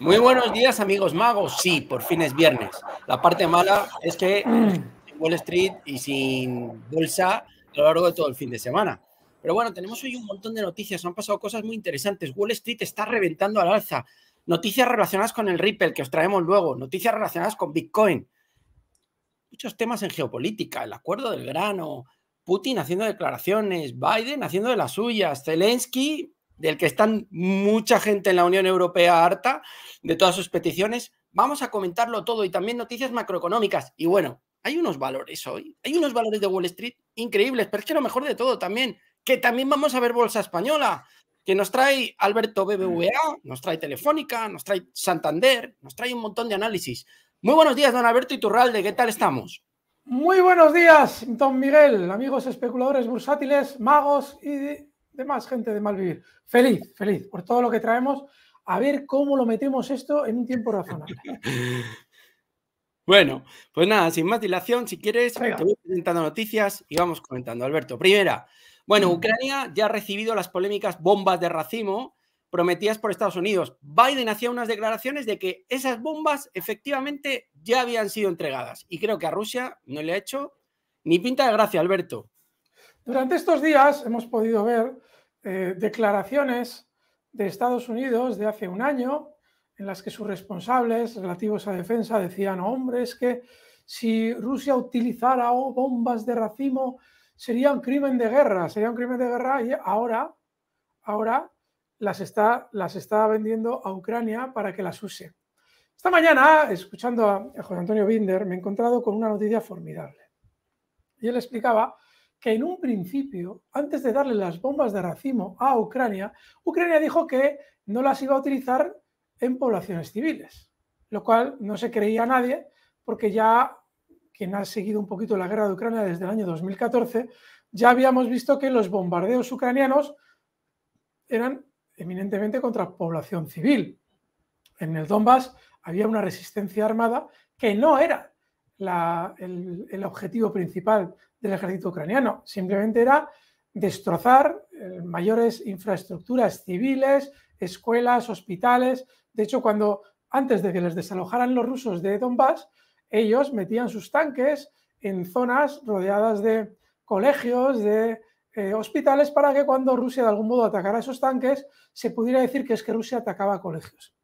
Muy buenos días, amigos magos. Sí, por fin es viernes. La parte mala es que mm. Wall Street y sin bolsa a lo largo de todo el fin de semana. Pero bueno, tenemos hoy un montón de noticias. Han pasado cosas muy interesantes. Wall Street está reventando al alza. Noticias relacionadas con el Ripple, que os traemos luego. Noticias relacionadas con Bitcoin. Muchos temas en geopolítica. El acuerdo del grano. Putin haciendo declaraciones. Biden haciendo de las suyas. Zelensky del que están mucha gente en la Unión Europea harta de todas sus peticiones. Vamos a comentarlo todo y también noticias macroeconómicas. Y bueno, hay unos valores hoy, hay unos valores de Wall Street increíbles, pero es que lo mejor de todo también, que también vamos a ver Bolsa Española, que nos trae Alberto BBVA, nos trae Telefónica, nos trae Santander, nos trae un montón de análisis. Muy buenos días, don Alberto Iturralde, ¿qué tal estamos? Muy buenos días, don Miguel, amigos especuladores bursátiles, magos y de más gente de mal vivir. Feliz, feliz por todo lo que traemos. A ver cómo lo metemos esto en un tiempo razonable. Bueno, pues nada, sin más dilación, si quieres, te voy presentando noticias y vamos comentando. Alberto, primera. Bueno, mm. Ucrania ya ha recibido las polémicas bombas de racimo prometidas por Estados Unidos. Biden hacía unas declaraciones de que esas bombas efectivamente ya habían sido entregadas. Y creo que a Rusia no le ha hecho ni pinta de gracia, Alberto. Durante estos días hemos podido ver eh, declaraciones de Estados Unidos de hace un año en las que sus responsables relativos a defensa decían, hombres que si Rusia utilizara bombas de racimo sería un crimen de guerra, sería un crimen de guerra y ahora, ahora las está, las está vendiendo a Ucrania para que las use. Esta mañana, escuchando a José Antonio Binder, me he encontrado con una noticia formidable. Y él explicaba que en un principio, antes de darle las bombas de racimo a Ucrania, Ucrania dijo que no las iba a utilizar en poblaciones civiles, lo cual no se creía a nadie, porque ya quien ha seguido un poquito la guerra de Ucrania desde el año 2014, ya habíamos visto que los bombardeos ucranianos eran eminentemente contra población civil. En el Donbass había una resistencia armada que no era el, objetivo principal del ejército ucraniano. Simplemente era destrozar eh, mayores infraestructuras civiles, escuelas, hospitales. De hecho, cuando antes de que les desalojaran los rusos de Donbass, ellos metían sus tanques en zonas rodeadas de colegios, de eh, hospitales, para que cuando Rusia de algún modo atacara esos tanques, se pudiera decir que es que Rusia atacaba colegios.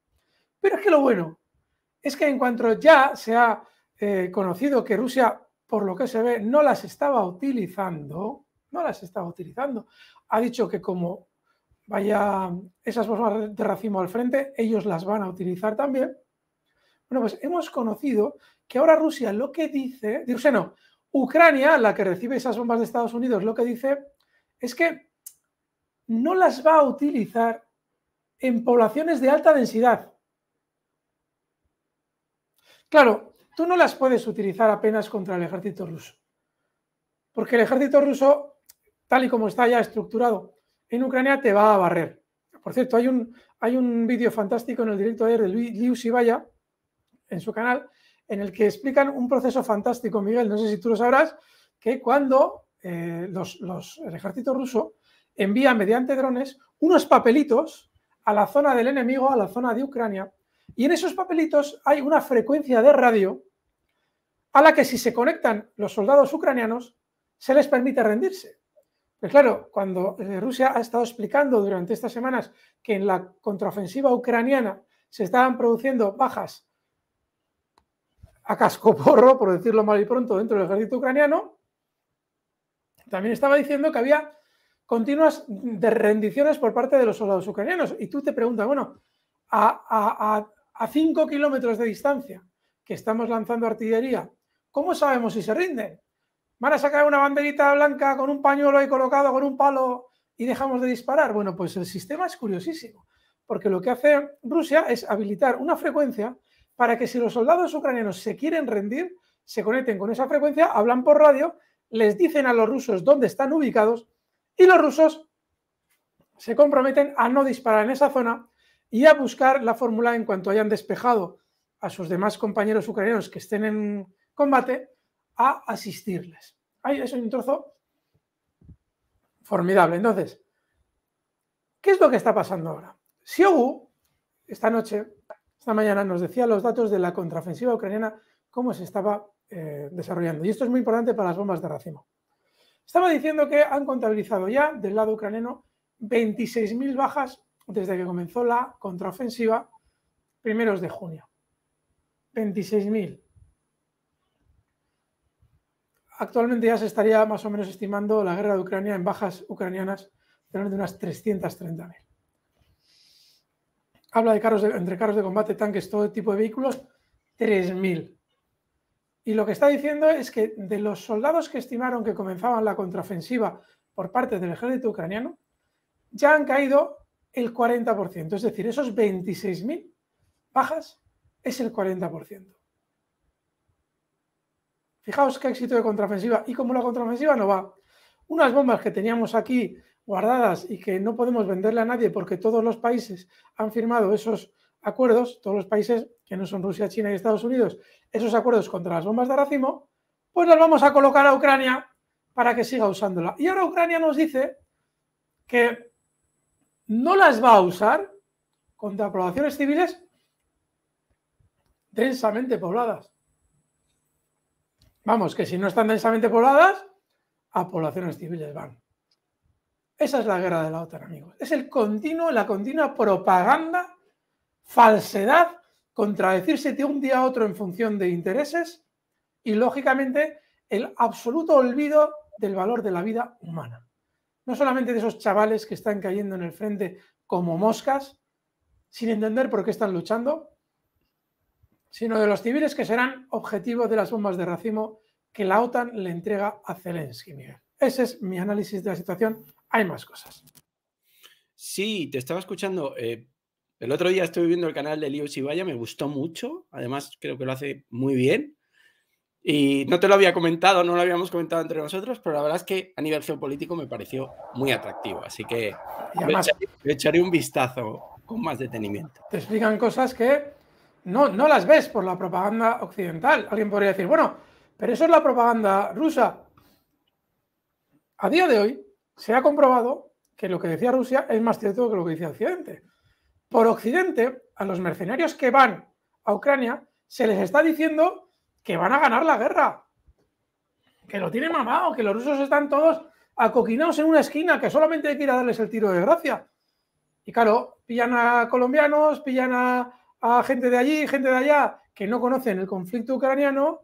Pero es que lo bueno es que en cuanto ya se ha eh, conocido que Rusia, por lo que se ve, no las estaba utilizando, no las estaba utilizando. Ha dicho que como vaya esas bombas de racimo al frente, ellos las van a utilizar también. Bueno, pues hemos conocido que ahora Rusia lo que dice, dice no, Ucrania, la que recibe esas bombas de Estados Unidos, lo que dice es que no las va a utilizar en poblaciones de alta densidad. Claro, tú no las puedes utilizar apenas contra el ejército ruso. Porque el ejército ruso, tal y como está ya estructurado en Ucrania, te va a barrer. Por cierto, hay un, hay un vídeo fantástico en el directo de ayer de Liu Sibaya, en su canal, en el que explican un proceso fantástico, Miguel, no sé si tú lo sabrás, que cuando eh, los, los, el ejército ruso envía mediante drones unos papelitos a la zona del enemigo, a la zona de Ucrania, y en esos papelitos hay una frecuencia de radio a la que si se conectan los soldados ucranianos, se les permite rendirse. Pero pues claro, cuando eh, Rusia ha estado explicando durante estas semanas que en la contraofensiva ucraniana se estaban produciendo bajas a cascoporro, por decirlo mal y pronto, dentro del ejército ucraniano, también estaba diciendo que había continuas de rendiciones por parte de los soldados ucranianos. Y tú te preguntas, bueno, a, a a 5 kilómetros de distancia que estamos lanzando artillería, ¿cómo sabemos si se rinden? ¿Van a sacar una banderita blanca con un pañuelo ahí colocado con un palo y dejamos de disparar? Bueno, pues el sistema es curiosísimo, porque lo que hace Rusia es habilitar una frecuencia para que si los soldados ucranianos se quieren rendir, se conecten con esa frecuencia, hablan por radio, les dicen a los rusos dónde están ubicados y los rusos se comprometen a no disparar en esa zona y a buscar la fórmula en cuanto hayan despejado a sus demás compañeros ucranianos que estén en combate a asistirles. Ahí es un trozo formidable. Entonces, ¿qué es lo que está pasando ahora? Siogu, esta noche, esta mañana, nos decía los datos de la contraofensiva ucraniana, cómo se estaba eh, desarrollando. Y esto es muy importante para las bombas de racimo. Estaba diciendo que han contabilizado ya del lado ucraniano 26.000 bajas desde que comenzó la contraofensiva, primeros de junio. 26.000. Actualmente ya se estaría más o menos estimando la guerra de Ucrania en bajas ucranianas de unas 330.000. Habla de carros de, entre carros de combate, tanques, todo tipo de vehículos, 3.000. Y lo que está diciendo es que de los soldados que estimaron que comenzaban la contraofensiva por parte del ejército ucraniano, ya han caído el 40%. Es decir, esos 26.000 bajas es el 40%. Fijaos qué éxito de contraofensiva y como la contraofensiva no va. Unas bombas que teníamos aquí guardadas y que no podemos venderle a nadie porque todos los países han firmado esos acuerdos, todos los países que no son Rusia, China y Estados Unidos, esos acuerdos contra las bombas de racimo, pues las vamos a colocar a Ucrania para que siga usándola. Y ahora Ucrania nos dice que no las va a usar contra poblaciones civiles densamente pobladas. Vamos, que si no están densamente pobladas, a poblaciones civiles van. Esa es la guerra de la OTAN, amigos. Es el continuo, la continua propaganda, falsedad, contradecirse de un día a otro en función de intereses y, lógicamente, el absoluto olvido del valor de la vida humana no solamente de esos chavales que están cayendo en el frente como moscas, sin entender por qué están luchando, sino de los civiles que serán objetivo de las bombas de racimo que la OTAN le entrega a Zelensky, Miguel. Ese es mi análisis de la situación. Hay más cosas. Sí, te estaba escuchando. Eh, el otro día estuve viendo el canal de liu Sibaya, me gustó mucho. Además, creo que lo hace muy bien. Y no te lo había comentado, no lo habíamos comentado entre nosotros, pero la verdad es que a nivel geopolítico me pareció muy atractivo. Así que echaré, un vistazo con más detenimiento. Te explican cosas que no, no las ves por la propaganda occidental. Alguien podría decir, bueno, pero eso es la propaganda rusa. A día de hoy se ha comprobado que lo que decía Rusia es más cierto que lo que decía Occidente. Por Occidente, a los mercenarios que van a Ucrania se les está diciendo que van a ganar la guerra, que lo tienen mamado, que los rusos están todos acoquinados en una esquina, que solamente hay que ir a darles el tiro de gracia. Y claro, pillan a colombianos, pillan a, gente de allí, gente de allá, que no conocen el conflicto ucraniano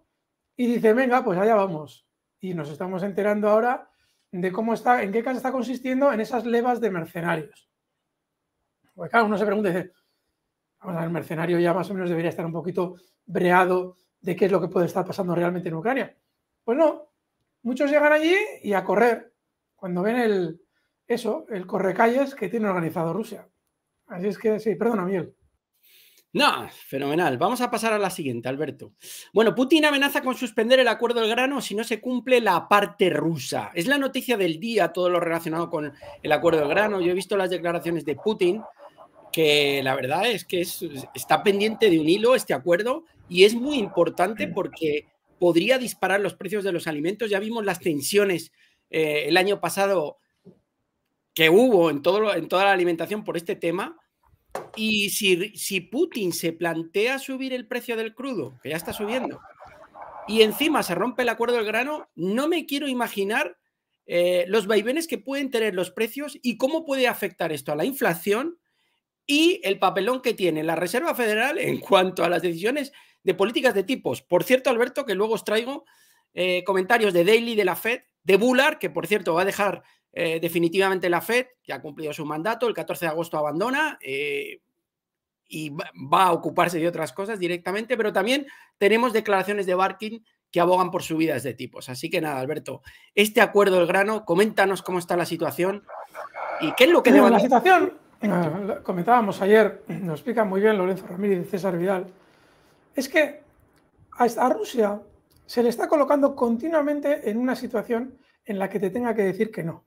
y dicen, venga, pues allá vamos. Y nos estamos enterando ahora de cómo está, en qué caso está consistiendo en esas levas de mercenarios. Porque claro, uno se pregunta, dice, vamos a ver, mercenario ya más o menos debería estar un poquito breado de qué es lo que puede estar pasando realmente en Ucrania. Pues no, muchos llegan allí y a correr cuando ven el, eso, el correcalles que tiene organizado Rusia. Así es que sí, perdona, Miguel. No, fenomenal. Vamos a pasar a la siguiente, Alberto. Bueno, Putin amenaza con suspender el acuerdo del grano si no se cumple la parte rusa. Es la noticia del día, todo lo relacionado con el acuerdo del grano. Yo he visto las declaraciones de Putin, que la verdad es que está pendiente de un hilo este acuerdo y es muy importante porque podría disparar los precios de los alimentos. Ya vimos las tensiones eh, el año pasado que hubo en, todo, en toda la alimentación por este tema. Y si, Putin se plantea subir el precio del crudo, que ya está subiendo, y encima se rompe el acuerdo del grano, no me quiero imaginar eh, los vaivenes que pueden tener los precios y cómo puede afectar esto a la inflación y el papelón que tiene la Reserva Federal en cuanto a las decisiones de políticas de tipos. Por cierto, Alberto, que luego os traigo eh, comentarios de Daily de la Fed, de Bular que por cierto va a dejar eh, definitivamente la Fed, que ha cumplido su mandato, el 14 de agosto abandona eh, y va a ocuparse de otras cosas directamente, pero también tenemos declaraciones de Barkin que abogan por subidas de tipos. Así que nada, Alberto, este acuerdo del grano, coméntanos cómo está la situación y qué es lo que... debemos. La situación, ah. comentábamos ayer, nos explica muy bien Lorenzo Ramírez y César Vidal, es que a Rusia se le está colocando continuamente en una situación en la que te tenga que decir que no.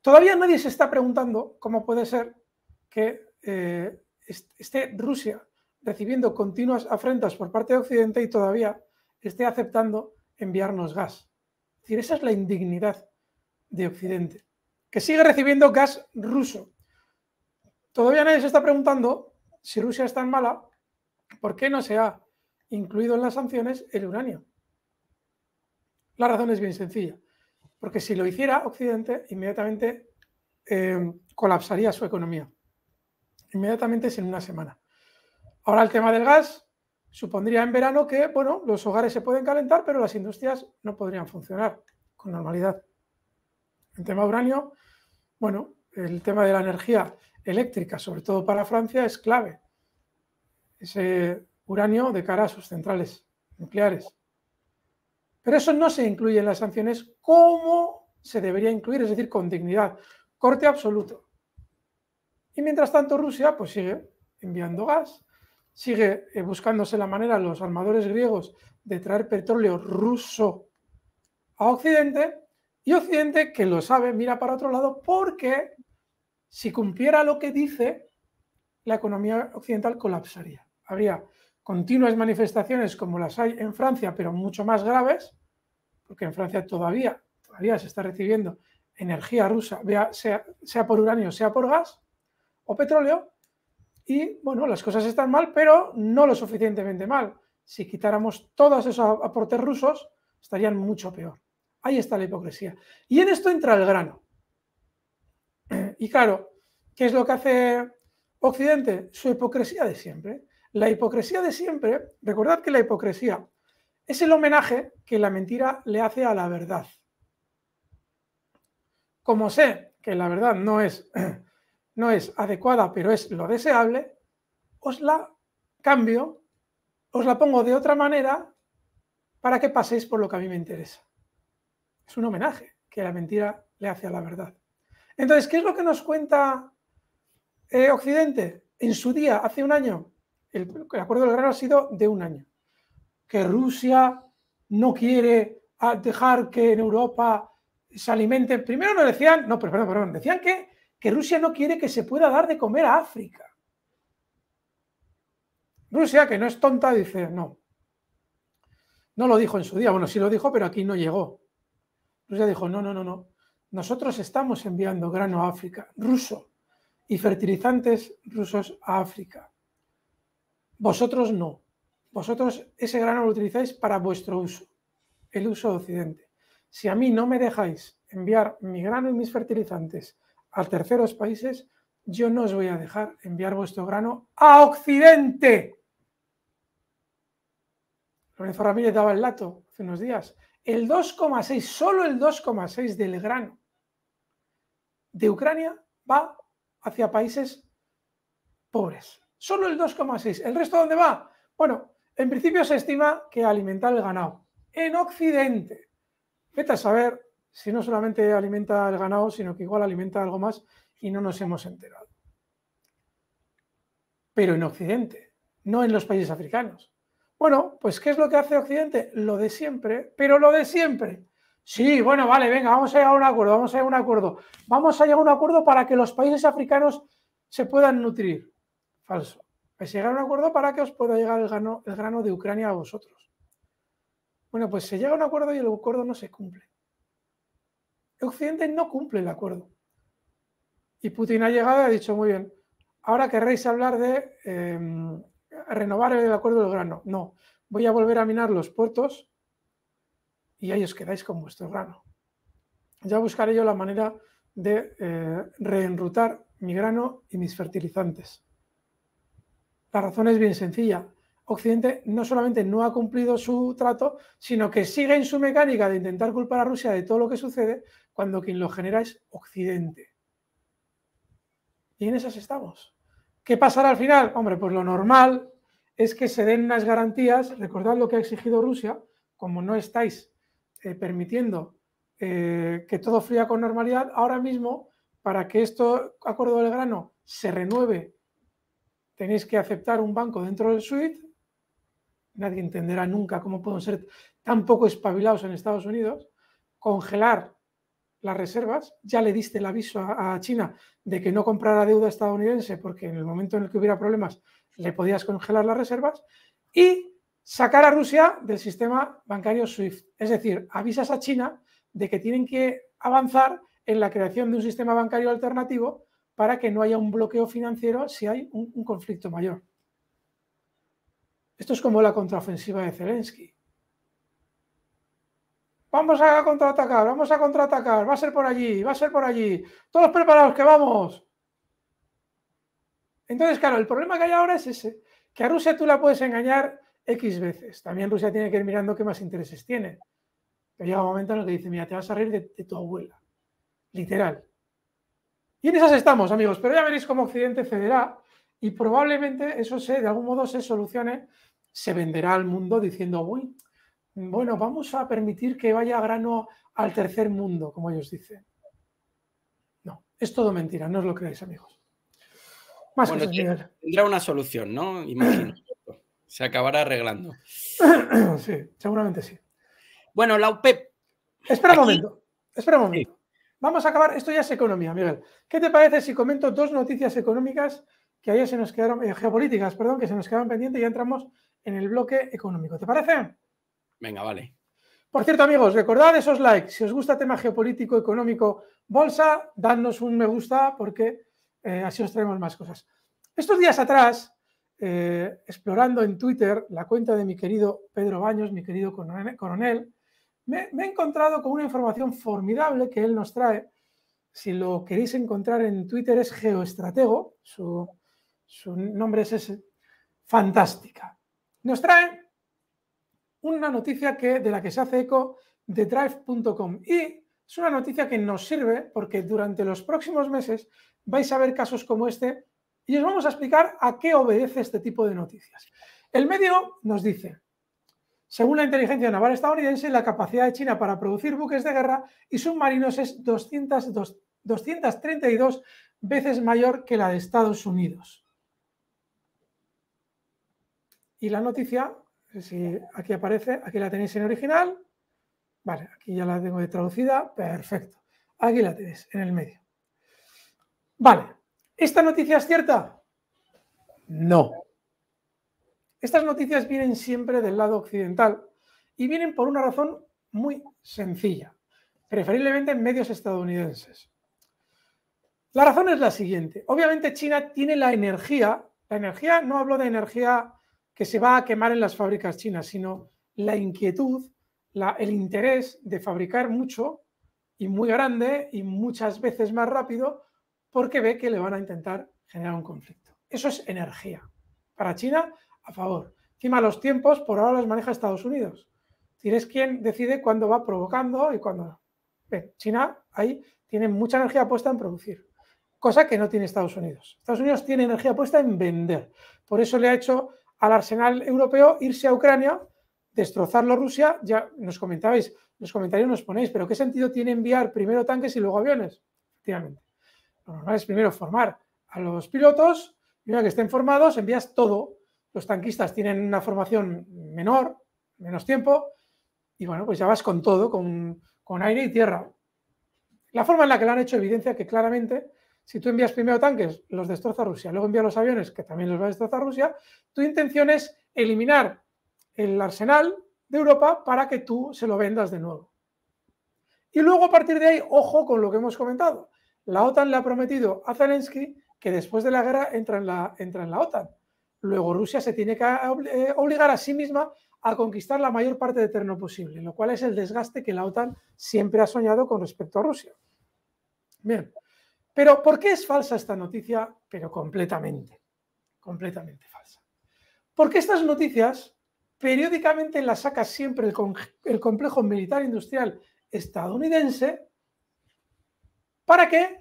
Todavía nadie se está preguntando cómo puede ser que eh, esté Rusia recibiendo continuas afrentas por parte de Occidente y todavía esté aceptando enviarnos gas. Es decir, esa es la indignidad de Occidente, que sigue recibiendo gas ruso. Todavía nadie se está preguntando si Rusia es tan mala ¿Por qué no se ha incluido en las sanciones el uranio? La razón es bien sencilla, porque si lo hiciera Occidente, inmediatamente eh, colapsaría su economía. Inmediatamente es en una semana. Ahora el tema del gas supondría en verano que, bueno, los hogares se pueden calentar, pero las industrias no podrían funcionar con normalidad. El tema uranio, bueno, el tema de la energía eléctrica, sobre todo para Francia, es clave ese uranio de cara a sus centrales nucleares. Pero eso no se incluye en las sanciones como se debería incluir, es decir, con dignidad, corte absoluto. Y mientras tanto Rusia pues sigue enviando gas, sigue eh, buscándose la manera los armadores griegos de traer petróleo ruso a Occidente y Occidente, que lo sabe, mira para otro lado porque si cumpliera lo que dice, la economía occidental colapsaría habría continuas manifestaciones como las hay en Francia, pero mucho más graves, porque en Francia todavía, todavía se está recibiendo energía rusa, sea, sea por uranio, sea por gas o petróleo, y bueno, las cosas están mal, pero no lo suficientemente mal. Si quitáramos todos esos aportes rusos, estarían mucho peor. Ahí está la hipocresía. Y en esto entra el grano. Y claro, ¿qué es lo que hace Occidente? Su hipocresía de siempre. La hipocresía de siempre, recordad que la hipocresía es el homenaje que la mentira le hace a la verdad. Como sé que la verdad no es, no es adecuada, pero es lo deseable, os la cambio, os la pongo de otra manera para que paséis por lo que a mí me interesa. Es un homenaje que la mentira le hace a la verdad. Entonces, ¿qué es lo que nos cuenta eh, Occidente en su día, hace un año? el, acuerdo del grano ha sido de un año. Que Rusia no quiere ah, dejar que en Europa se alimenten. Primero no decían, no, pero perdón, perdón, decían que, que Rusia no quiere que se pueda dar de comer a África. Rusia, que no es tonta, dice, no. No lo dijo en su día, bueno, sí lo dijo, pero aquí no llegó. Rusia dijo, no, no, no, no. Nosotros estamos enviando grano a África, ruso, y fertilizantes rusos a África. Vosotros no. Vosotros ese grano lo utilizáis para vuestro uso, el uso de Occidente. Si a mí no me dejáis enviar mi grano y mis fertilizantes a terceros países, yo no os voy a dejar enviar vuestro grano a Occidente. Lorenzo Ramírez daba el lato hace unos días. El 2,6, solo el 2,6 del grano de Ucrania va hacia países pobres. Solo el 2,6. ¿El resto dónde va? Bueno, en principio se estima que alimenta el ganado. En Occidente, vete a saber si no solamente alimenta el ganado, sino que igual alimenta algo más y no nos hemos enterado. Pero en Occidente, no en los países africanos. Bueno, pues ¿qué es lo que hace Occidente? Lo de siempre, pero lo de siempre. Sí, bueno, vale, venga, vamos a llegar a un acuerdo, vamos a llegar a un acuerdo. Vamos a llegar a un acuerdo para que los países africanos se puedan nutrir. Falso. Pues llegar a un acuerdo para que os pueda llegar el grano, el grano de Ucrania a vosotros. Bueno, pues se llega a un acuerdo y el acuerdo no se cumple. El Occidente no cumple el acuerdo. Y Putin ha llegado y ha dicho, muy bien, ahora querréis hablar de em, renovar el acuerdo del grano. No, voy a volver a minar los puertos y ahí os quedáis con vuestro grano. Ya buscaré yo la manera de eh, reenrutar mi grano y mis fertilizantes. La razón es bien sencilla. Occidente no solamente no ha cumplido su trato, sino que sigue en su mecánica de intentar culpar a Rusia de todo lo que sucede cuando quien lo genera es Occidente. Y en esas estamos. ¿Qué pasará al final? Hombre, pues lo normal es que se den unas garantías, recordad lo que ha exigido Rusia, como no estáis eh, permitiendo eh, que todo fría con normalidad, ahora mismo, para que esto, acuerdo del grano se renueve tenéis que aceptar un banco dentro del SWIFT. Nadie entenderá nunca cómo pueden ser tan poco espabilados en Estados Unidos. Congelar las reservas. Ya le diste el aviso a, China de que no comprara deuda estadounidense porque en el momento en el que hubiera problemas le podías congelar las reservas. Y sacar a Rusia del sistema bancario SWIFT. Es decir, avisas a China de que tienen que avanzar en la creación de un sistema bancario alternativo para que no haya un bloqueo financiero si hay un, conflicto mayor. Esto es como la contraofensiva de Zelensky. Vamos a contraatacar, vamos a contraatacar, va a ser por allí, va a ser por allí. Todos preparados que vamos. Entonces, claro, el problema que hay ahora es ese, que a Rusia tú la puedes engañar X veces. También Rusia tiene que ir mirando qué más intereses tiene. Pero llega un momento en el que dice, mira, te vas a reír de tu abuela. Literal. Y en esas estamos, amigos, pero ya veréis cómo Occidente cederá y probablemente eso se, de algún modo se solucione, se venderá al mundo diciendo, uy, bueno, vamos a permitir que vaya grano al tercer mundo, como ellos dicen. No, es todo mentira, no os lo creáis, amigos. Más o menos. Tendrá una solución, ¿no? Imagino. se acabará arreglando. sí, seguramente sí. Bueno, la UPEP. Espera un momento, espera un momento. Vamos a acabar, esto ya es economía, Miguel. ¿Qué te parece si comento dos noticias económicas que ayer se nos quedaron, eh, geopolíticas, perdón, que se nos quedaron pendientes y entramos en el bloque económico? ¿Te parece? Venga, vale. Por cierto, amigos, recordad esos likes. Si os gusta tema geopolítico, económico, bolsa, dadnos un me gusta porque eh, así os traemos más cosas. Estos días atrás, eh, explorando en Twitter la cuenta de mi querido Pedro Baños, mi querido coronel, me, he encontrado con una información formidable que él nos trae. Si lo queréis encontrar en Twitter es Geoestratego, su, nombre es ese, fantástica. Nos trae una noticia que, de la que se hace eco de drive.com y es una noticia que nos sirve porque durante los próximos meses vais a ver casos como este y os vamos a explicar a qué obedece este tipo de noticias. El medio nos dice, según la inteligencia naval estadounidense, la capacidad de China para producir buques de guerra y submarinos es 232 veces mayor que la de Estados Unidos. Y la noticia, si aquí aparece, aquí la tenéis en original. Vale, aquí ya la tengo traducida. Perfecto. Aquí la tenéis, en el medio. Vale, ¿esta noticia es cierta? No. Estas noticias vienen siempre del lado occidental y vienen por una razón muy sencilla, preferiblemente en medios estadounidenses. La razón es la siguiente. Obviamente China tiene la energía, la energía no hablo de energía que se va a quemar en las fábricas chinas, sino la inquietud, el interés de fabricar mucho y muy grande y muchas veces más rápido porque ve que le van a intentar generar un conflicto. Eso es energía. Para China a favor. Encima los tiempos por ahora los maneja Estados Unidos. tienes quien decide cuándo va provocando y cuándo no. China ahí tiene mucha energía puesta en producir, cosa que no tiene Estados Unidos. Estados Unidos tiene energía puesta en vender. Por eso le ha hecho al arsenal europeo irse a Ucrania, destrozarlo Rusia. Ya nos comentabais, los comentarios nos ponéis, pero ¿qué sentido tiene enviar primero tanques y luego aviones? Efectivamente. Lo normal es primero formar a los pilotos y una que estén formados envías todo los tanquistas tienen una formación menor, menos tiempo, y bueno, pues ya vas con todo, con, aire y tierra. La forma en la que lo han hecho evidencia que claramente, si tú envías primero tanques, los destroza Rusia, luego envías los aviones, que también los va a destrozar Rusia, tu intención es eliminar el arsenal de Europa para que tú se lo vendas de nuevo. Y luego a partir de ahí, ojo con lo que hemos comentado. La OTAN le ha prometido a Zelensky que después de la guerra entra la, entra en la OTAN. Luego Rusia se tiene que eh, eh, obligar a sí misma a conquistar la mayor parte de terreno posible, lo cual es el desgaste que la OTAN siempre ha soñado con respecto a Rusia. Bien, pero ¿por qué es falsa esta noticia? Pero completamente, completamente falsa. Porque estas noticias periódicamente las saca siempre el, el complejo militar industrial estadounidense. ¿Para qué?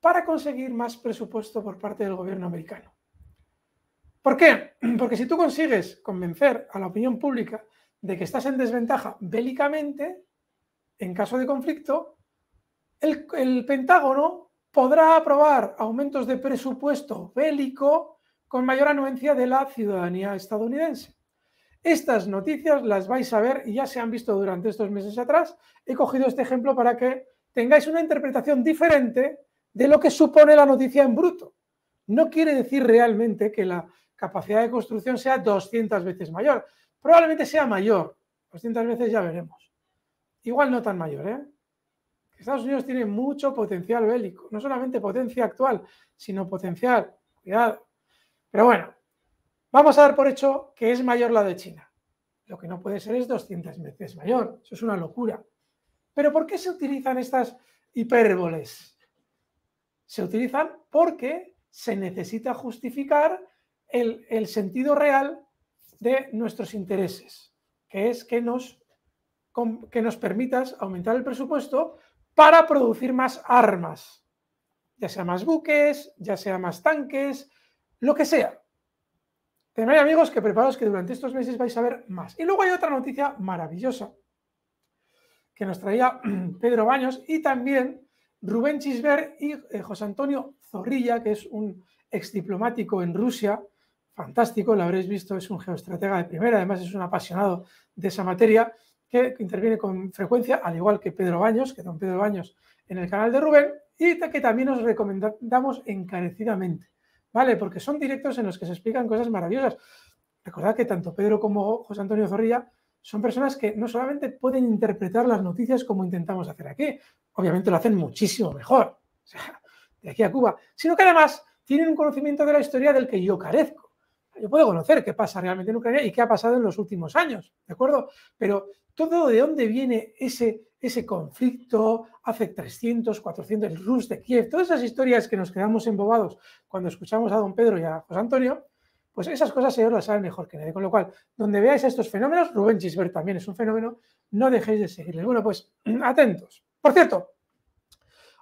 Para conseguir más presupuesto por parte del gobierno americano. ¿Por qué? Porque si tú consigues convencer a la opinión pública de que estás en desventaja bélicamente, en caso de conflicto, el, Pentágono podrá aprobar aumentos de presupuesto bélico con mayor anuencia de la ciudadanía estadounidense. Estas noticias las vais a ver y ya se han visto durante estos meses atrás. He cogido este ejemplo para que tengáis una interpretación diferente de lo que supone la noticia en bruto. No quiere decir realmente que la capacidad de construcción sea 200 veces mayor. Probablemente sea mayor, 200 veces ya veremos. Igual no tan mayor, ¿eh? Estados Unidos tiene mucho potencial bélico, no solamente potencia actual, sino potencial, cuidado. Pero bueno, vamos a dar por hecho que es mayor la de China. Lo que no puede ser es 200 veces mayor, eso es una locura. Pero ¿por qué se utilizan estas hipérboles? Se utilizan porque se necesita justificar el, sentido real de nuestros intereses, que es que nos, que nos permitas aumentar el presupuesto para producir más armas, ya sea más buques, ya sea más tanques, lo que sea. Tenéis amigos que preparados que durante estos meses vais a ver más. Y luego hay otra noticia maravillosa que nos traía Pedro Baños y también Rubén Chisbert y eh, José Antonio Zorrilla, que es un ex diplomático en Rusia, fantástico, lo habréis visto, es un geoestratega de primera, además es un apasionado de esa materia que interviene con frecuencia, al igual que Pedro Baños, que don Pedro Baños en el canal de Rubén, y que también os recomendamos encarecidamente, ¿vale? Porque son directos en los que se explican cosas maravillosas. Recordad que tanto Pedro como José Antonio Zorrilla son personas que no solamente pueden interpretar las noticias como intentamos hacer aquí, obviamente lo hacen muchísimo mejor, de aquí a Cuba, sino que además tienen un conocimiento de la historia del que yo carezco yo puedo conocer qué pasa realmente en Ucrania y qué ha pasado en los últimos años, ¿de acuerdo? Pero todo de dónde viene ese, ese conflicto hace 300, 400, el Rus de Kiev, todas esas historias que nos quedamos embobados cuando escuchamos a don Pedro y a José Antonio, pues esas cosas ellos las saben mejor que nadie. Con lo cual, donde veáis estos fenómenos, Rubén Gisbert también es un fenómeno, no dejéis de seguirle. Bueno, pues atentos. Por cierto,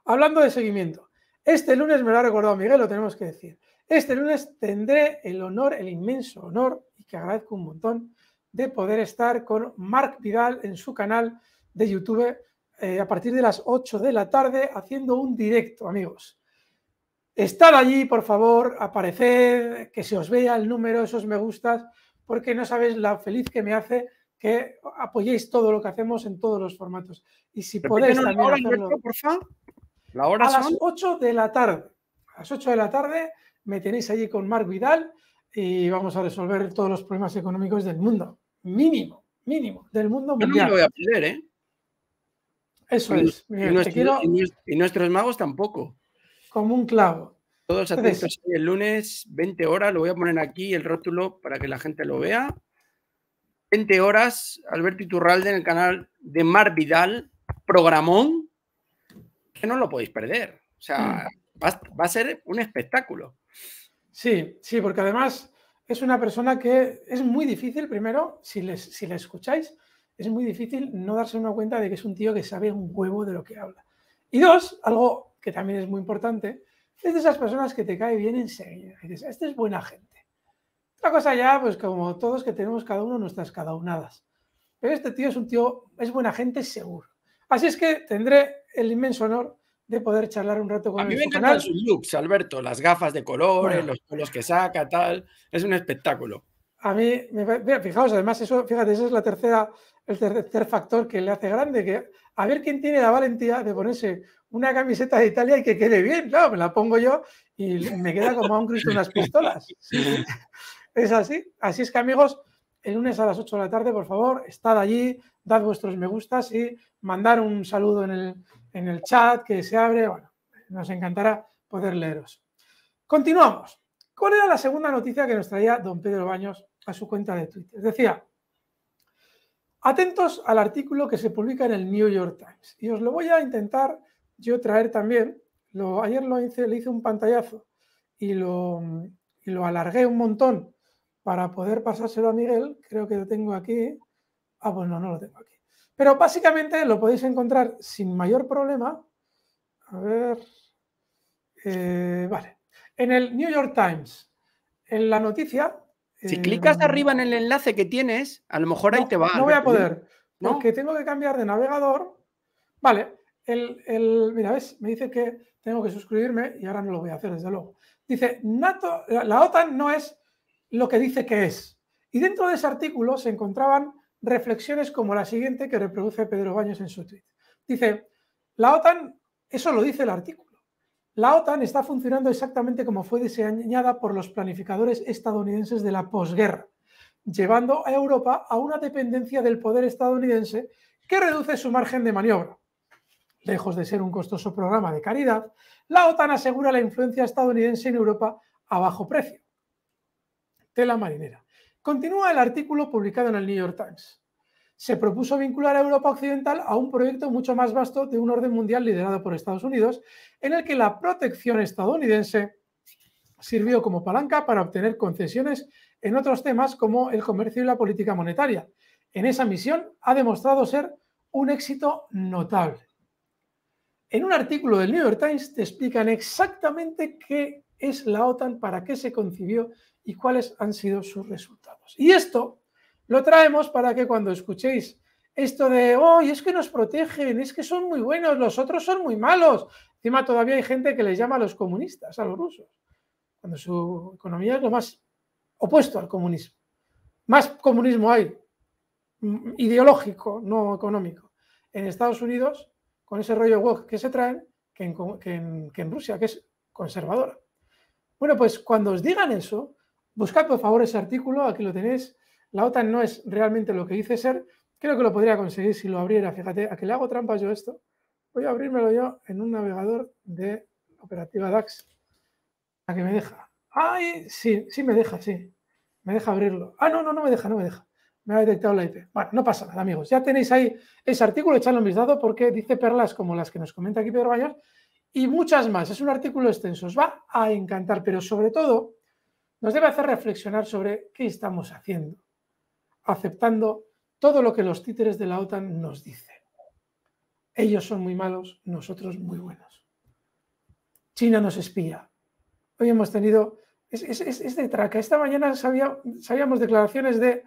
hablando de seguimiento, este lunes me lo ha recordado Miguel, lo tenemos que decir. Este lunes tendré el honor, el inmenso honor, y que agradezco un montón, de poder estar con Marc Vidal en su canal de YouTube eh, a partir de las 8 de la tarde haciendo un directo, amigos. Estad allí, por favor, apareced, que se os vea el número, esos me gustas, porque no sabéis la feliz que me hace que apoyéis todo lo que hacemos en todos los formatos. Y si podéis también hacerlo, por favor. a las 8 de la tarde. A las 8 de la tarde me tenéis allí con Marc Vidal y vamos a resolver todos los problemas económicos del mundo. Mínimo, mínimo, del mundo mundial. Yo no lo voy a perder, ¿eh? Eso es. y, nuestros magos tampoco. Como un clavo. Todos atentos el lunes, 20 horas, lo voy a poner aquí el rótulo para que la gente lo vea. 20 horas, Alberto Iturralde en el canal de Mar Vidal, programón, que no lo podéis perder. O sea, mm. va a ser un espectáculo. Sí, sí, porque además es una persona que es muy difícil, primero, si la le escucháis, es muy difícil no darse una cuenta de que es un tío que sabe un huevo de lo que habla. Y dos, algo que también es muy importante, es de esas personas que te cae bien enseguida. dices, este es buena gente. Otra cosa ya, pues como todos que tenemos cada uno nuestras cadaunadas. Pero este tío es un tío, es buena gente seguro. Así es que tendré el inmenso honor de poder charlar un rato con A mí me encantan sus looks, Alberto, las gafas de colores, los colores que saca, tal. Es un espectáculo. A mí, me, fijaos, además, eso, fíjate, ese es la tercera, el tercer factor que le hace grande, que a ver quién tiene la valentía de ponerse una camiseta de Italia y que quede bien, claro, me la pongo yo y me queda como a un Cristo unas pistolas. es así, así es que amigos, el lunes a las 8 de la tarde, por favor, estad allí, dad vuestros me gustas y mandar un saludo en el, chat que se abre. Bueno, nos encantará poder leeros. Continuamos. ¿Cuál era la segunda noticia que nos traía don Pedro Baños a su cuenta de Twitter? Decía, atentos al artículo que se publica en el New York Times. Y os lo voy a intentar yo traer también. Lo, ayer lo hice, le hice un pantallazo y lo, y lo alargué un montón para poder pasárselo a Miguel, creo que lo tengo aquí. Ah, pues no, no lo tengo aquí. Pero básicamente lo podéis encontrar sin mayor problema. A ver. Eh, vale. En el New York Times, en la noticia. Si eh, clicas arriba en el enlace que tienes, a lo mejor ahí te va. No voy a poder, porque tengo que cambiar de navegador. Vale, el, el, mira, ves, me dice que tengo que suscribirme y ahora no lo voy a hacer, desde luego. Dice, NATO, la OTAN no es lo que dice que es. Y dentro de ese artículo se encontraban reflexiones como la siguiente que reproduce Pedro Baños en su tweet. Dice, la OTAN, eso lo dice el artículo, la OTAN está funcionando exactamente como fue diseñada por los planificadores estadounidenses de la posguerra, llevando a Europa a una dependencia del poder estadounidense que reduce su margen de maniobra. Lejos de ser un costoso programa de caridad, la OTAN asegura la influencia estadounidense en Europa a bajo precio tela marinera. Continúa el artículo publicado en el New York Times. Se propuso vincular a Europa Occidental a un proyecto mucho más vasto de un orden mundial liderado por Estados Unidos, en el que la protección estadounidense sirvió como palanca para obtener concesiones en otros temas como el comercio y la política monetaria. En esa misión ha demostrado ser un éxito notable. En un artículo del New York Times te explican exactamente qué es la OTAN, para qué se concibió y cuáles han sido sus resultados. Y esto lo traemos para que cuando escuchéis esto de, hoy es que nos protegen, es que son muy buenos, los otros son muy malos. Encima todavía hay gente que les llama a los comunistas, a los rusos, cuando su economía es lo más opuesto al comunismo. Más comunismo hay, mm, ideológico, no económico, en Estados Unidos, con ese rollo woke que se traen, en, que en Rusia, que es conservadora. Bueno, pues cuando os digan eso, Buscad por favor ese artículo, aquí lo tenéis. La OTAN no es realmente lo que dice ser. Creo que lo podría conseguir si lo abriera. Fíjate, a que le hago trampas yo esto. Voy a abrírmelo yo en un navegador de operativa DAX. A que me deja. ¡Ay! Sí, sí me deja, sí. Me deja abrirlo. Ah, no, no, no me deja, no me deja. Me ha detectado la IP. Bueno, no pasa nada, amigos. Ya tenéis ahí ese artículo, echadlo mis dados porque dice perlas como las que nos comenta aquí Pedro Bayar. y muchas más. Es un artículo extenso. Os va a encantar, pero sobre todo nos debe hacer reflexionar sobre qué estamos haciendo, aceptando todo lo que los títeres de la OTAN nos dicen. Ellos son muy malos, nosotros muy buenos. China nos espía. Hoy hemos tenido, es, de traca, esta mañana sabíamos declaraciones de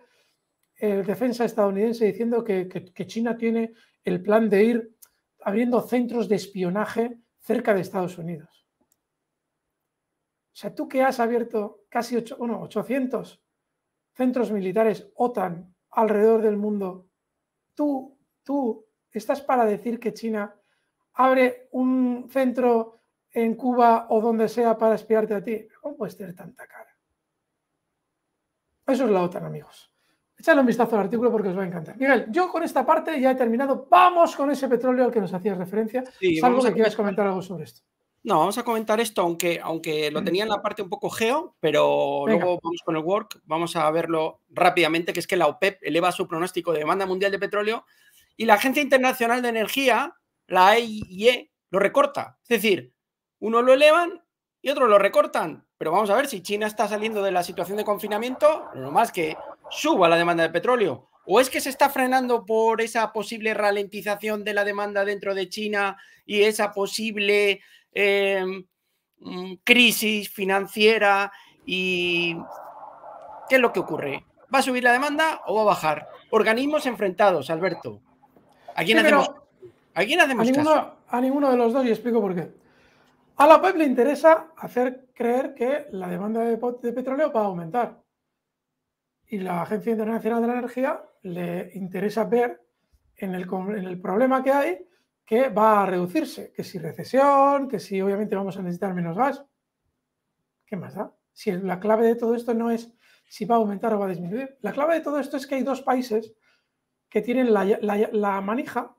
eh, defensa estadounidense diciendo que China tiene el plan de ir abriendo centros de espionaje cerca de Estados Unidos. O sea, tú que has abierto casi 800 centros militares OTAN alrededor del mundo, tú, tú estás para decir que China abre un centro en Cuba o donde sea para espiarte a ti. ¿Cómo puedes tener tanta cara? Eso es la OTAN, amigos. Echadle un vistazo al artículo porque os va a encantar. Miguel, yo con esta parte ya he terminado. Vamos con ese petróleo al que nos hacías referencia. salvo que quieras comentar algo sobre esto. No, vamos a comentar esto, aunque, aunque lo tenía en la parte un poco geo, pero luego vamos con el work, vamos a verlo rápidamente, que es que la OPEP eleva su pronóstico de demanda mundial de petróleo y la Agencia Internacional de Energía, la AIE, lo recorta. Es decir, uno lo elevan y otro lo recortan. Pero vamos a ver si China está saliendo de la situación de confinamiento, lo más que suba la demanda de petróleo. ¿O es que se está frenando por esa posible ralentización de la demanda dentro de China y esa posible Em, mm, crisis financiera y ¿qué es lo que ocurre? ¿Va a subir la demanda o va a bajar? Organismos enfrentados, Alberto. ¿A quién hacemos, ¿a ninguno, de los dos y explico por qué. A la PEP e le interesa hacer creer que la demanda de, petróleo va a aumentar. Y la Agencia Internacional de la Energía le interesa ver en el, en el problema que hay que va a reducirse, que si recesión, que si obviamente vamos a necesitar menos gas. ¿Qué más da? Si la clave de todo esto no es si va a aumentar o va a disminuir. La clave de todo esto es que hay dos países que tienen la, manija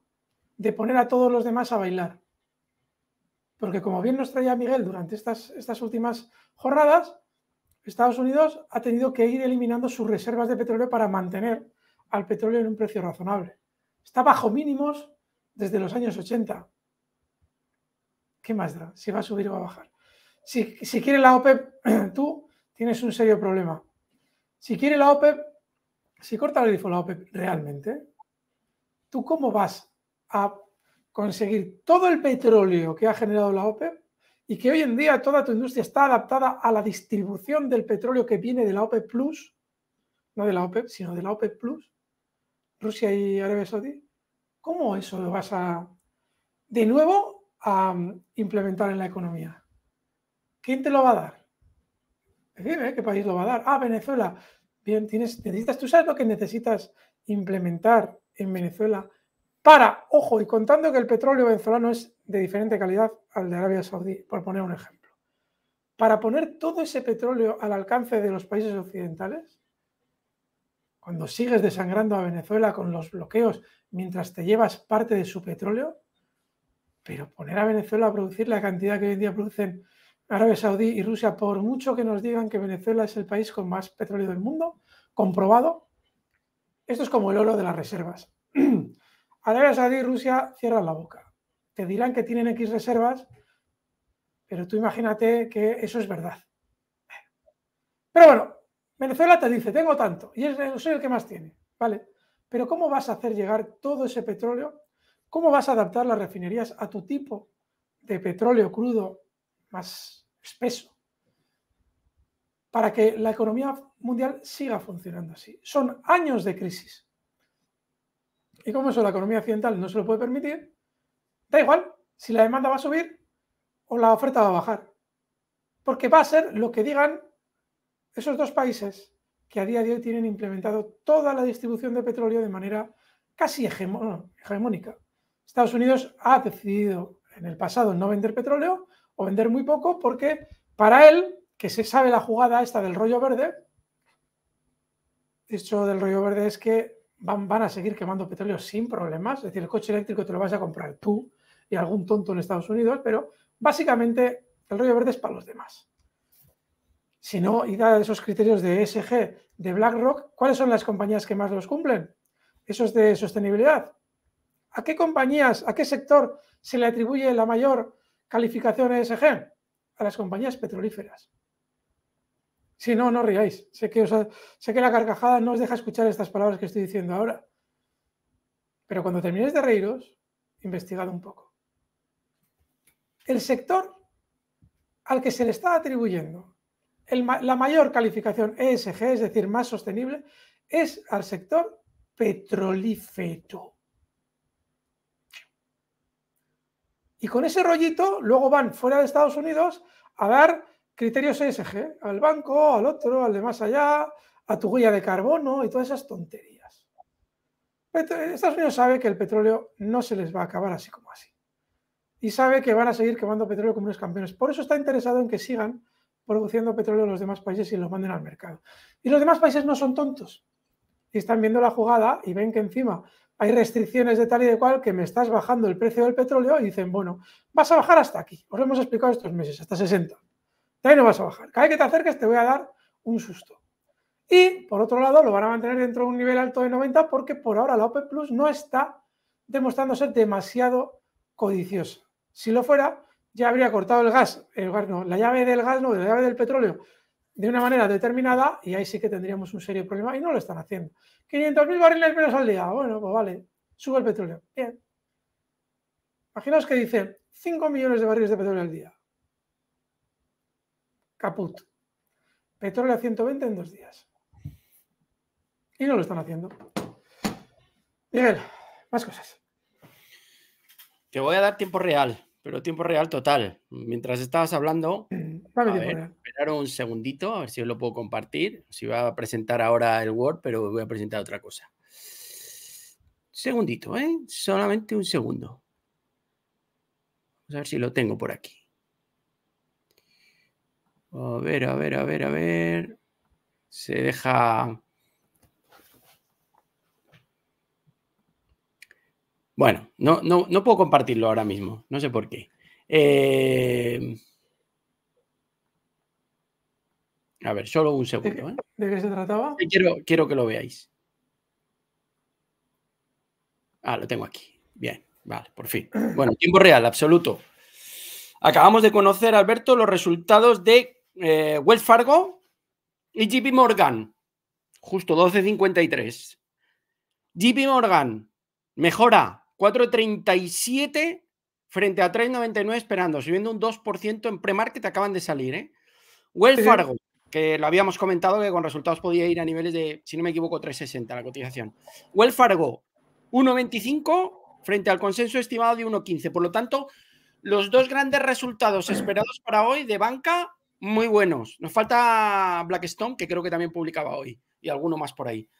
de poner a todos los demás a bailar. Porque como bien nos traía Miguel durante estas, estas últimas jornadas, Estados Unidos ha tenido que ir eliminando sus reservas de petróleo para mantener al petróleo en un precio razonable. Está bajo mínimos desde los años 80. ¿Qué más da? Si va a subir o va a bajar. Si, quiere la OPEP, e tú tienes un serio problema. Si quiere la OPEP, e si corta el grifo la OPEP e realmente, ¿tú cómo vas a conseguir todo el petróleo que ha generado la OPEP y que hoy en día toda tu industria está adaptada a la distribución del petróleo que viene de la OPEP Plus, no de la OPEP, sino de la OPEP Plus, Rusia y Arabia Saudí, ¿Cómo eso lo vas a, de nuevo, a mm, implementar en la economía? ¿Quién te lo va a dar? Dime ¿eh? ¿qué país lo va a dar? Ah, Venezuela. Bien, tienes, necesitas, tú sabes lo que necesitas implementar en Venezuela para, ojo, y contando que el petróleo venezolano es de diferente calidad al de Arabia Saudí, por poner un ejemplo, para poner todo ese petróleo al alcance de los países occidentales, cuando sigues desangrando a Venezuela con los bloqueos mientras te llevas parte de su petróleo, pero poner a Venezuela a producir la cantidad que hoy en día producen Arabia Saudí y Rusia, por mucho que nos digan que Venezuela es el país con más petróleo del mundo, comprobado, esto es como el oro de las reservas. Arabia Saudí y Rusia cierran la boca. Te dirán que tienen X reservas, pero tú imagínate que eso es verdad. Pero bueno, Venezuela te dice, tengo tanto, y es, soy el que más tiene, ¿vale? Pero ¿cómo vas a hacer llegar todo ese petróleo? ¿Cómo vas a adaptar las refinerías a tu tipo de petróleo crudo más espeso? Para que la economía mundial siga funcionando así. Son años de crisis. Y como eso la economía occidental no se lo puede permitir, da igual si la demanda va a subir o la oferta va a bajar. Porque va a ser lo que digan esos dos países que a día de hoy tienen implementado toda la distribución de petróleo de manera casi hegemónica. Estados Unidos ha decidido en el pasado no vender petróleo o vender muy poco porque para él, que se sabe la jugada esta del rollo verde, dicho del rollo verde es que van, van a seguir quemando petróleo sin problemas, es decir, el coche eléctrico te lo vas a comprar tú y algún tonto en Estados Unidos, pero básicamente el rollo verde es para los demás. Si no, y dada esos criterios de ESG de BlackRock, ¿cuáles son las compañías que más los cumplen? Esos de sostenibilidad. ¿A qué compañías, a qué sector se le atribuye la mayor calificación ESG? A las compañías petrolíferas. Si no, no riáis. Sé que, sé que la carcajada no os deja escuchar estas palabras que estoy diciendo ahora. Pero cuando terminéis de reíros, investigad un poco. El sector al que se le está atribuyendo la mayor calificación ESG, es decir, más sostenible, es al sector petrolífero. Y con ese rollito, luego van fuera de Estados Unidos a dar criterios ESG al banco, al otro, al de más allá, a tu huella de carbono y todas esas tonterías. Estados Unidos sabe que el petróleo no se les va a acabar así como así. Y sabe que van a seguir quemando petróleo como unos campeones. Por eso está interesado en que sigan produciendo petróleo en los demás países y los manden al mercado. Y los demás países no son tontos. Y están viendo la jugada y ven que encima hay restricciones de tal y de cual que me estás bajando el precio del petróleo y dicen, bueno, vas a bajar hasta aquí. Os lo hemos explicado estos meses, hasta 60. De ahí no vas a bajar. Cada vez que te acerques te voy a dar un susto. Y por otro lado, lo van a mantener dentro de un nivel alto de 90 porque por ahora la OPEP Plus no está demostrando ser demasiado codiciosa. Si lo fuera, ya habría cortado el gas, el no, la llave del gas no, la llave del petróleo de una manera determinada y ahí sí que tendríamos un serio problema y no lo están haciendo. 500.000 barriles menos al día, bueno, pues vale, sube el petróleo, bien. Imaginaos que dicen 5 millones de barriles de petróleo al día. Caput. Petróleo a 120 en dos días. Y no lo están haciendo. Miguel, más cosas. Te voy a dar tiempo real pero tiempo real total. Mientras estabas hablando, mm, a esperar un segundito, a ver si os lo puedo compartir. Si va a presentar ahora el Word, pero voy a presentar otra cosa. Segundito, ¿eh? Solamente un segundo. Vamos a ver si lo tengo por aquí. A ver, a ver, a ver, a ver. Se deja Bueno, no, no, puedo compartirlo ahora mismo, no sé por qué. Eh, a ver, solo un segundo. ¿eh? ¿De qué se trataba? Quiero, quiero que lo veáis. Ah, lo tengo aquí. Bien, vale, por fin. Bueno, tiempo real, absoluto. Acabamos de conocer, Alberto, los resultados de eh, Wells Fargo y JP Morgan. Justo 12.53. JP Morgan mejora 4.37 frente a 3.99 esperando, subiendo un 2% en pre-market, acaban de salir. ¿eh? Wells Fargo, que lo habíamos comentado que con resultados podía ir a niveles de, si no me equivoco, 3.60 la cotización. Wells Fargo, 1.25 frente al consenso estimado de 1.15. Por lo tanto, los dos grandes resultados esperados para hoy de banca, muy buenos. Nos falta Blackstone, que creo que también publicaba hoy, y alguno más por ahí.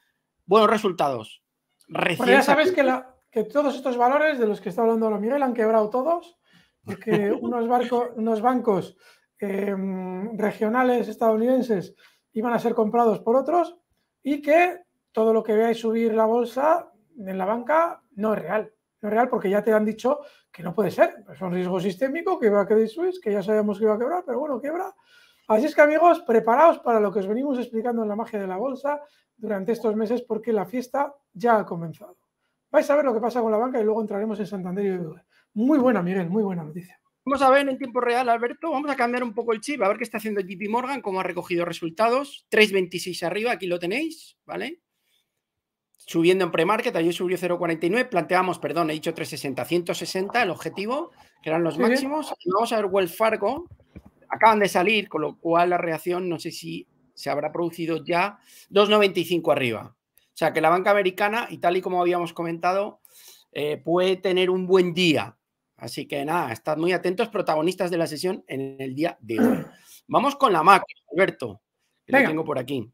Buenos resultados. Pues Recién ya sabes que la, que todos estos valores de los que está hablando Miguel han quebrado todos, porque unos, bancos em, regionales estadounidenses iban a ser comprados por otros y que todo lo que veáis subir la bolsa en la banca no es real. No es real porque ya te han dicho que no puede ser. Es un riesgo sistémico que va a quedar Swiss, que ya sabíamos que iba a quebrar, pero bueno, quebra. Así es que amigos, preparaos para lo que os venimos explicando en la magia de la bolsa durante estos meses porque la fiesta ya ha comenzado. Vais a ver lo que pasa con la banca y luego entraremos en Santander y Muy buena, Miguel, muy buena noticia. Vamos a ver en tiempo real, Alberto. Vamos a cambiar un poco el chip, a ver qué está haciendo JP Morgan, cómo ha recogido resultados. 3.26 arriba, aquí lo tenéis, ¿vale? Subiendo en pre-market, ayer subió 0.49. Planteamos, perdón, he dicho 360, 160 el objetivo, que eran los máximos. vamos a ver Wells Fargo. Acaban de salir, con lo cual la reacción no sé si se habrá producido ya 2.95 arriba. O sea que la banca americana, y tal y como habíamos comentado, eh, puede tener un buen día. Así que nada, estad muy atentos, protagonistas de la sesión en el día de hoy. Vamos con la macro, Alberto, que la tengo por aquí.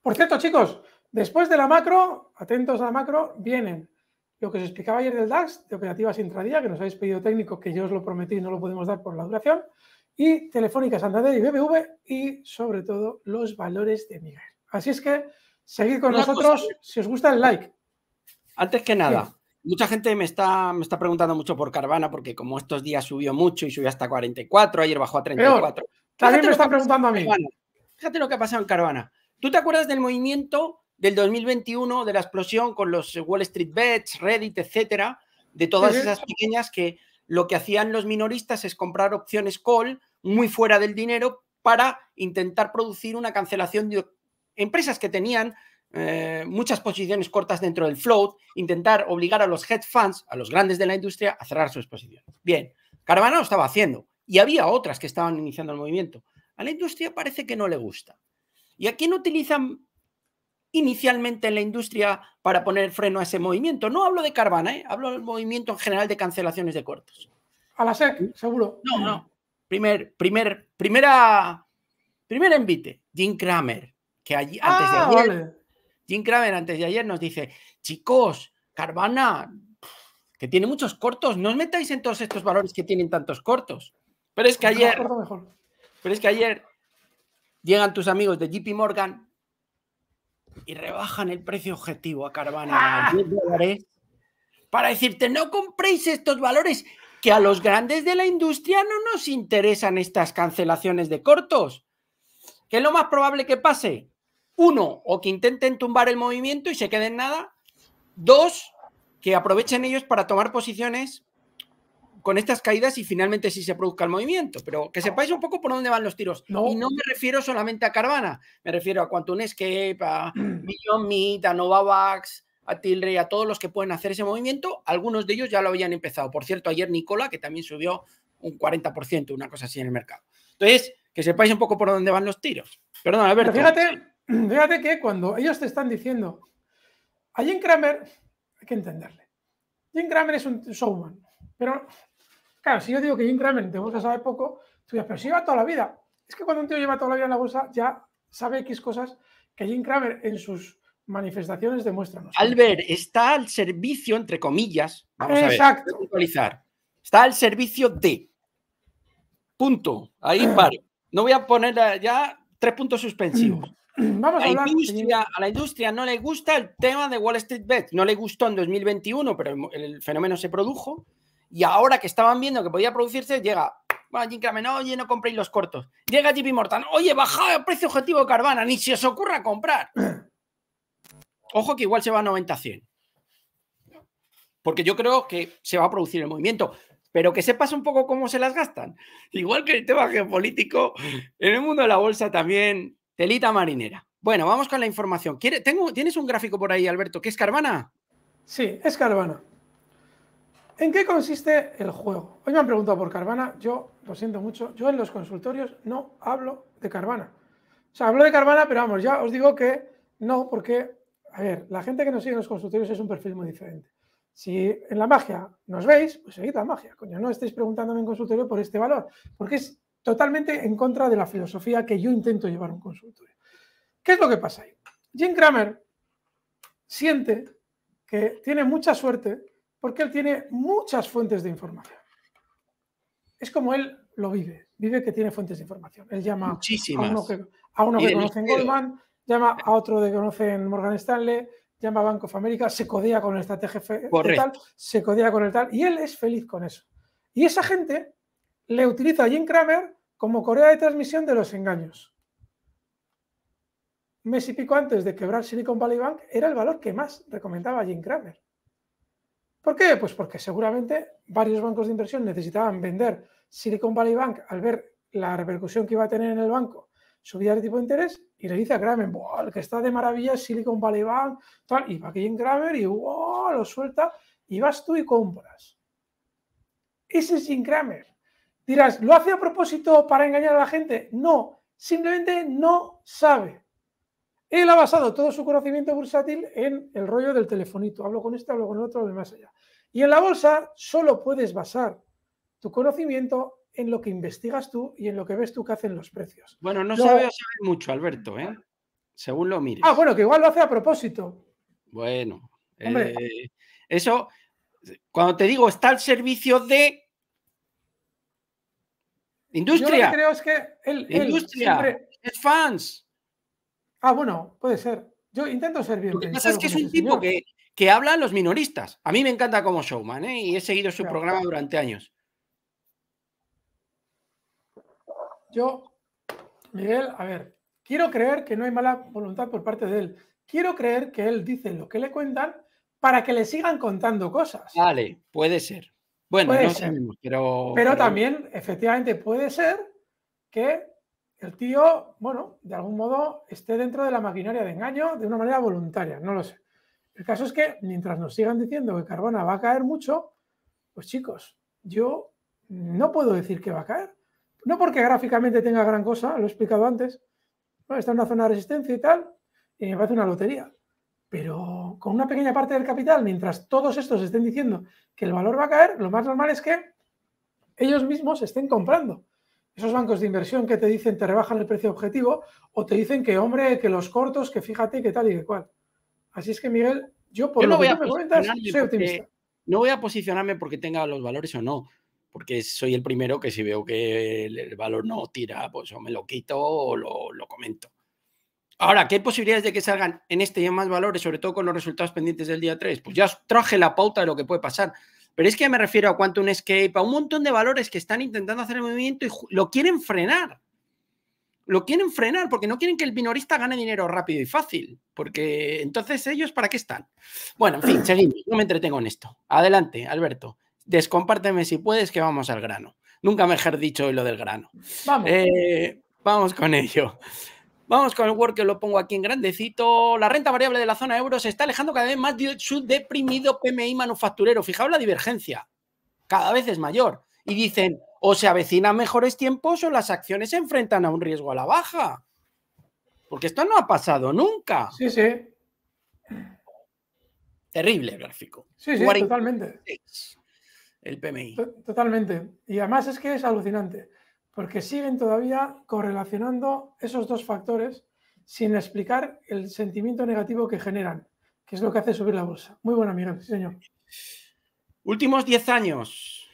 Por cierto, chicos, después de la macro, atentos a la macro, vienen lo que os explicaba ayer del DAX, de operativas intradía, que nos habéis pedido técnico, que yo os lo prometí y no lo podemos dar por la duración, y Telefónica Santander y BBV, y sobre todo los valores de Miguel. Así es que Seguid con nosotros. Si os gusta el like. Antes que nada, mucha gente me está, me está preguntando mucho por Carvana, porque como estos días subió mucho y subió hasta 44, ayer bajó a 34. También me está preguntando a mí. Fíjate lo que ha pasado en Carvana. ¿Tú te acuerdas del movimiento del 2021, de la explosión con los Wall Street Bets, Reddit, etcétera? De todas esas pequeñas que lo que hacían los minoristas es comprar opciones call muy fuera del dinero para intentar producir una cancelación de empresas que tenían eh, muchas posiciones cortas dentro del float, intentar obligar a los hedge funds, a los grandes de la industria, a cerrar sus posiciones. Bien, Carvana lo estaba haciendo y había otras que estaban iniciando el movimiento. A la industria parece que no le gusta. ¿Y a quién utilizan inicialmente en la industria para poner freno a ese movimiento? No hablo de Carvana, ¿eh? hablo del movimiento en general de cancelaciones de cortos. A la SEC, seguro. No, no. Primer, primer, primera, primer envite, Jim Kramer que allí, ah, antes de ayer, Jim Craven antes de ayer nos dice, chicos, Carvana, que tiene muchos cortos, no os metáis en todos estos valores que tienen tantos cortos. Pero es que ayer, pero es que ayer llegan tus amigos de JP Morgan y rebajan el precio objetivo a Carvana ¡Ah! para decirte, no compréis estos valores, que a los grandes de la industria no nos interesan estas cancelaciones de cortos. que es lo más probable que pase? uno, o que intenten tumbar el movimiento y se queden nada. Dos, que aprovechen ellos para tomar posiciones con estas caídas y finalmente si sí se produzca el movimiento. Pero que sepáis un poco por dónde van los tiros. No. Y no me refiero solamente a Carvana, me refiero a Quantum Escape, a Million Meat, a Novavax, a Tilray, a todos los que pueden hacer ese movimiento. Algunos de ellos ya lo habían empezado. Por cierto, ayer Nicola, que también subió un 40%, una cosa así en el mercado. Entonces, que sepáis un poco por dónde van los tiros. Perdón, a ver, fíjate, Fíjate que cuando ellos te están diciendo, a Jim Kramer, hay que entenderle. Jim Kramer es un showman, pero claro, si yo digo que Jim Kramer de bolsa sabe poco, tú dices, pero si lleva toda la vida. Es que cuando un tío lleva toda la vida en la bolsa, ya sabe X cosas que Jim Kramer en sus manifestaciones demuestran. Albert, está al servicio, entre comillas, vamos a ver, está al servicio de. Punto. Ahí paro. No voy a poner eh, ya tres puntos suspensivos. Vamos a, la industria, a la industria no le gusta el tema de Wall Street Bet. No le gustó en 2021, pero el, fenómeno se produjo. Y ahora que estaban viendo que podía producirse, llega bueno, Jim oye, no compréis los cortos. Llega JP Morton, oye, bajado el precio objetivo de Carvana, ni se os ocurra comprar. Ojo que igual se va a 90-100. Porque yo creo que se va a producir el movimiento pero que sepas un poco cómo se las gastan. Igual que el tema geopolítico, en el mundo de la bolsa también Telita marinera. Bueno, vamos con la información. ¿Tienes un gráfico por ahí, Alberto? ¿Qué es Carvana? Sí, es Carvana. ¿En qué consiste el juego? Hoy me han preguntado por Carvana. Yo, lo siento mucho, yo en los consultorios no hablo de Carvana. O sea, hablo de Carvana, pero vamos, ya os digo que no, porque, a ver, la gente que nos sigue en los consultorios es un perfil muy diferente. Si en la magia nos veis, pues seguid la magia. Coño, no estáis preguntándome en consultorio por este valor, porque es totalmente en contra de la filosofía que yo intento llevar a un consultorio. ¿Qué es lo que pasa ahí? Jim Cramer siente que tiene mucha suerte porque él tiene muchas fuentes de información. Es como él lo vive, vive que tiene fuentes de información. Él llama a uno que, conoce en Goldman, llama a otro que conoce en Morgan Stanley, llama a Banco of America, se codea con el estrategia tal, se codea con el tal, y él es feliz con eso. Y esa gente le utiliza a Jim Cramer como correa de transmisión de los engaños. Un mes y pico antes de quebrar Silicon Valley Bank era el valor que más recomendaba Jim Cramer. ¿Por qué? Pues porque seguramente varios bancos de inversión necesitaban vender Silicon Valley Bank al ver la repercusión que iba a tener en el banco, Subía el tipo de interés, y le dice a Kramer, que está de maravilla Silicon Valley Bank, tal, y va que Jim Kramer y wow, lo suelta, y vas tú y compras. Ese es Jim Kramer. Dirás, ¿lo hace a propósito para engañar a la gente? No, simplemente no sabe. Él ha basado todo su conocimiento bursátil en el rollo del telefonito. Hablo con este, hablo con el otro, de más allá. Y en la bolsa solo puedes basar tu conocimiento en lo que investigas tú y en lo que ves tú que hacen los precios. Bueno, no lo... sabe saber mucho, Alberto, ¿eh? Según lo mires. Ah, bueno, que igual lo hace a propósito. Bueno, eh, eso, cuando te digo, está al servicio de Industria. creo es que él, Industria. es fans. Ah, bueno, puede ser. Yo intento ser bien. que es que es un tipo que, que, habla a los minoristas. A mí me encanta como showman ¿eh? y he seguido su programa durante años. Yo, Miguel, a ver, quiero creer que no hay mala voluntad por parte de él. Quiero creer que él dice lo que le cuentan para que le sigan contando cosas. Vale, puede ser. Bueno, pero, también, efectivamente, puede ser que el tío, bueno, de algún modo esté dentro de la maquinaria de engaño de una manera voluntaria, no lo sé. El caso es que mientras nos sigan diciendo que Carbona va a caer mucho, pues chicos, yo no puedo decir que va a caer. No porque gráficamente tenga gran cosa, lo he explicado antes. está en una zona de resistencia y tal, y me parece una lotería. Pero con una pequeña parte del capital, mientras todos estos estén diciendo que el valor va a caer, lo más normal es que ellos mismos estén comprando. Esos bancos de inversión que te dicen te rebajan el precio objetivo o te dicen que, hombre, que los cortos, que fíjate, que tal y que cual. Así es que, Miguel, yo por no lo voy me soy optimista. No voy a posicionarme porque tenga los valores o no porque soy el primero que si veo que el, valor no tira, pues o me lo quito o lo comento. Ahora, ¿qué posibilidades de que salgan en este y más valores, sobre todo con los resultados pendientes del día 3? Pues ya traje la pauta de lo que puede pasar. Pero es que me refiero a Quantum Escape, a un montón de valores que están intentando hacer el movimiento y lo quieren frenar. Lo quieren frenar porque no quieren que el minorista gane dinero rápido y fácil. Porque entonces ellos, ¿para qué están? Bueno, en fin, seguimos. No me entretengo en esto. Adelante, Alberto. Descompárteme si puedes que vamos al grano. Nunca me mejor dicho lo del grano. Vamos. Eh, vamos con ello. Vamos con el Word que lo pongo aquí en grandecito. La renta variable de la zona euro se está alejando cada vez más de su deprimido PMI manufacturero. Fijaos la divergencia. Cada vez es mayor. Y dicen, o se avecinan mejores tiempos o las acciones se enfrentan a un riesgo a la baja. Porque esto no ha pasado nunca. Sí, sí. Terrible el gráfico. Sí, sí, totalmente. El PMI. totalmente. Y además es que es alucinante porque siguen todavía correlacionando esos dos factores sin explicar el sentimiento negativo que generan, que es lo que hace subir la bolsa. Muy buena, mira, señor. Últimos 10 años.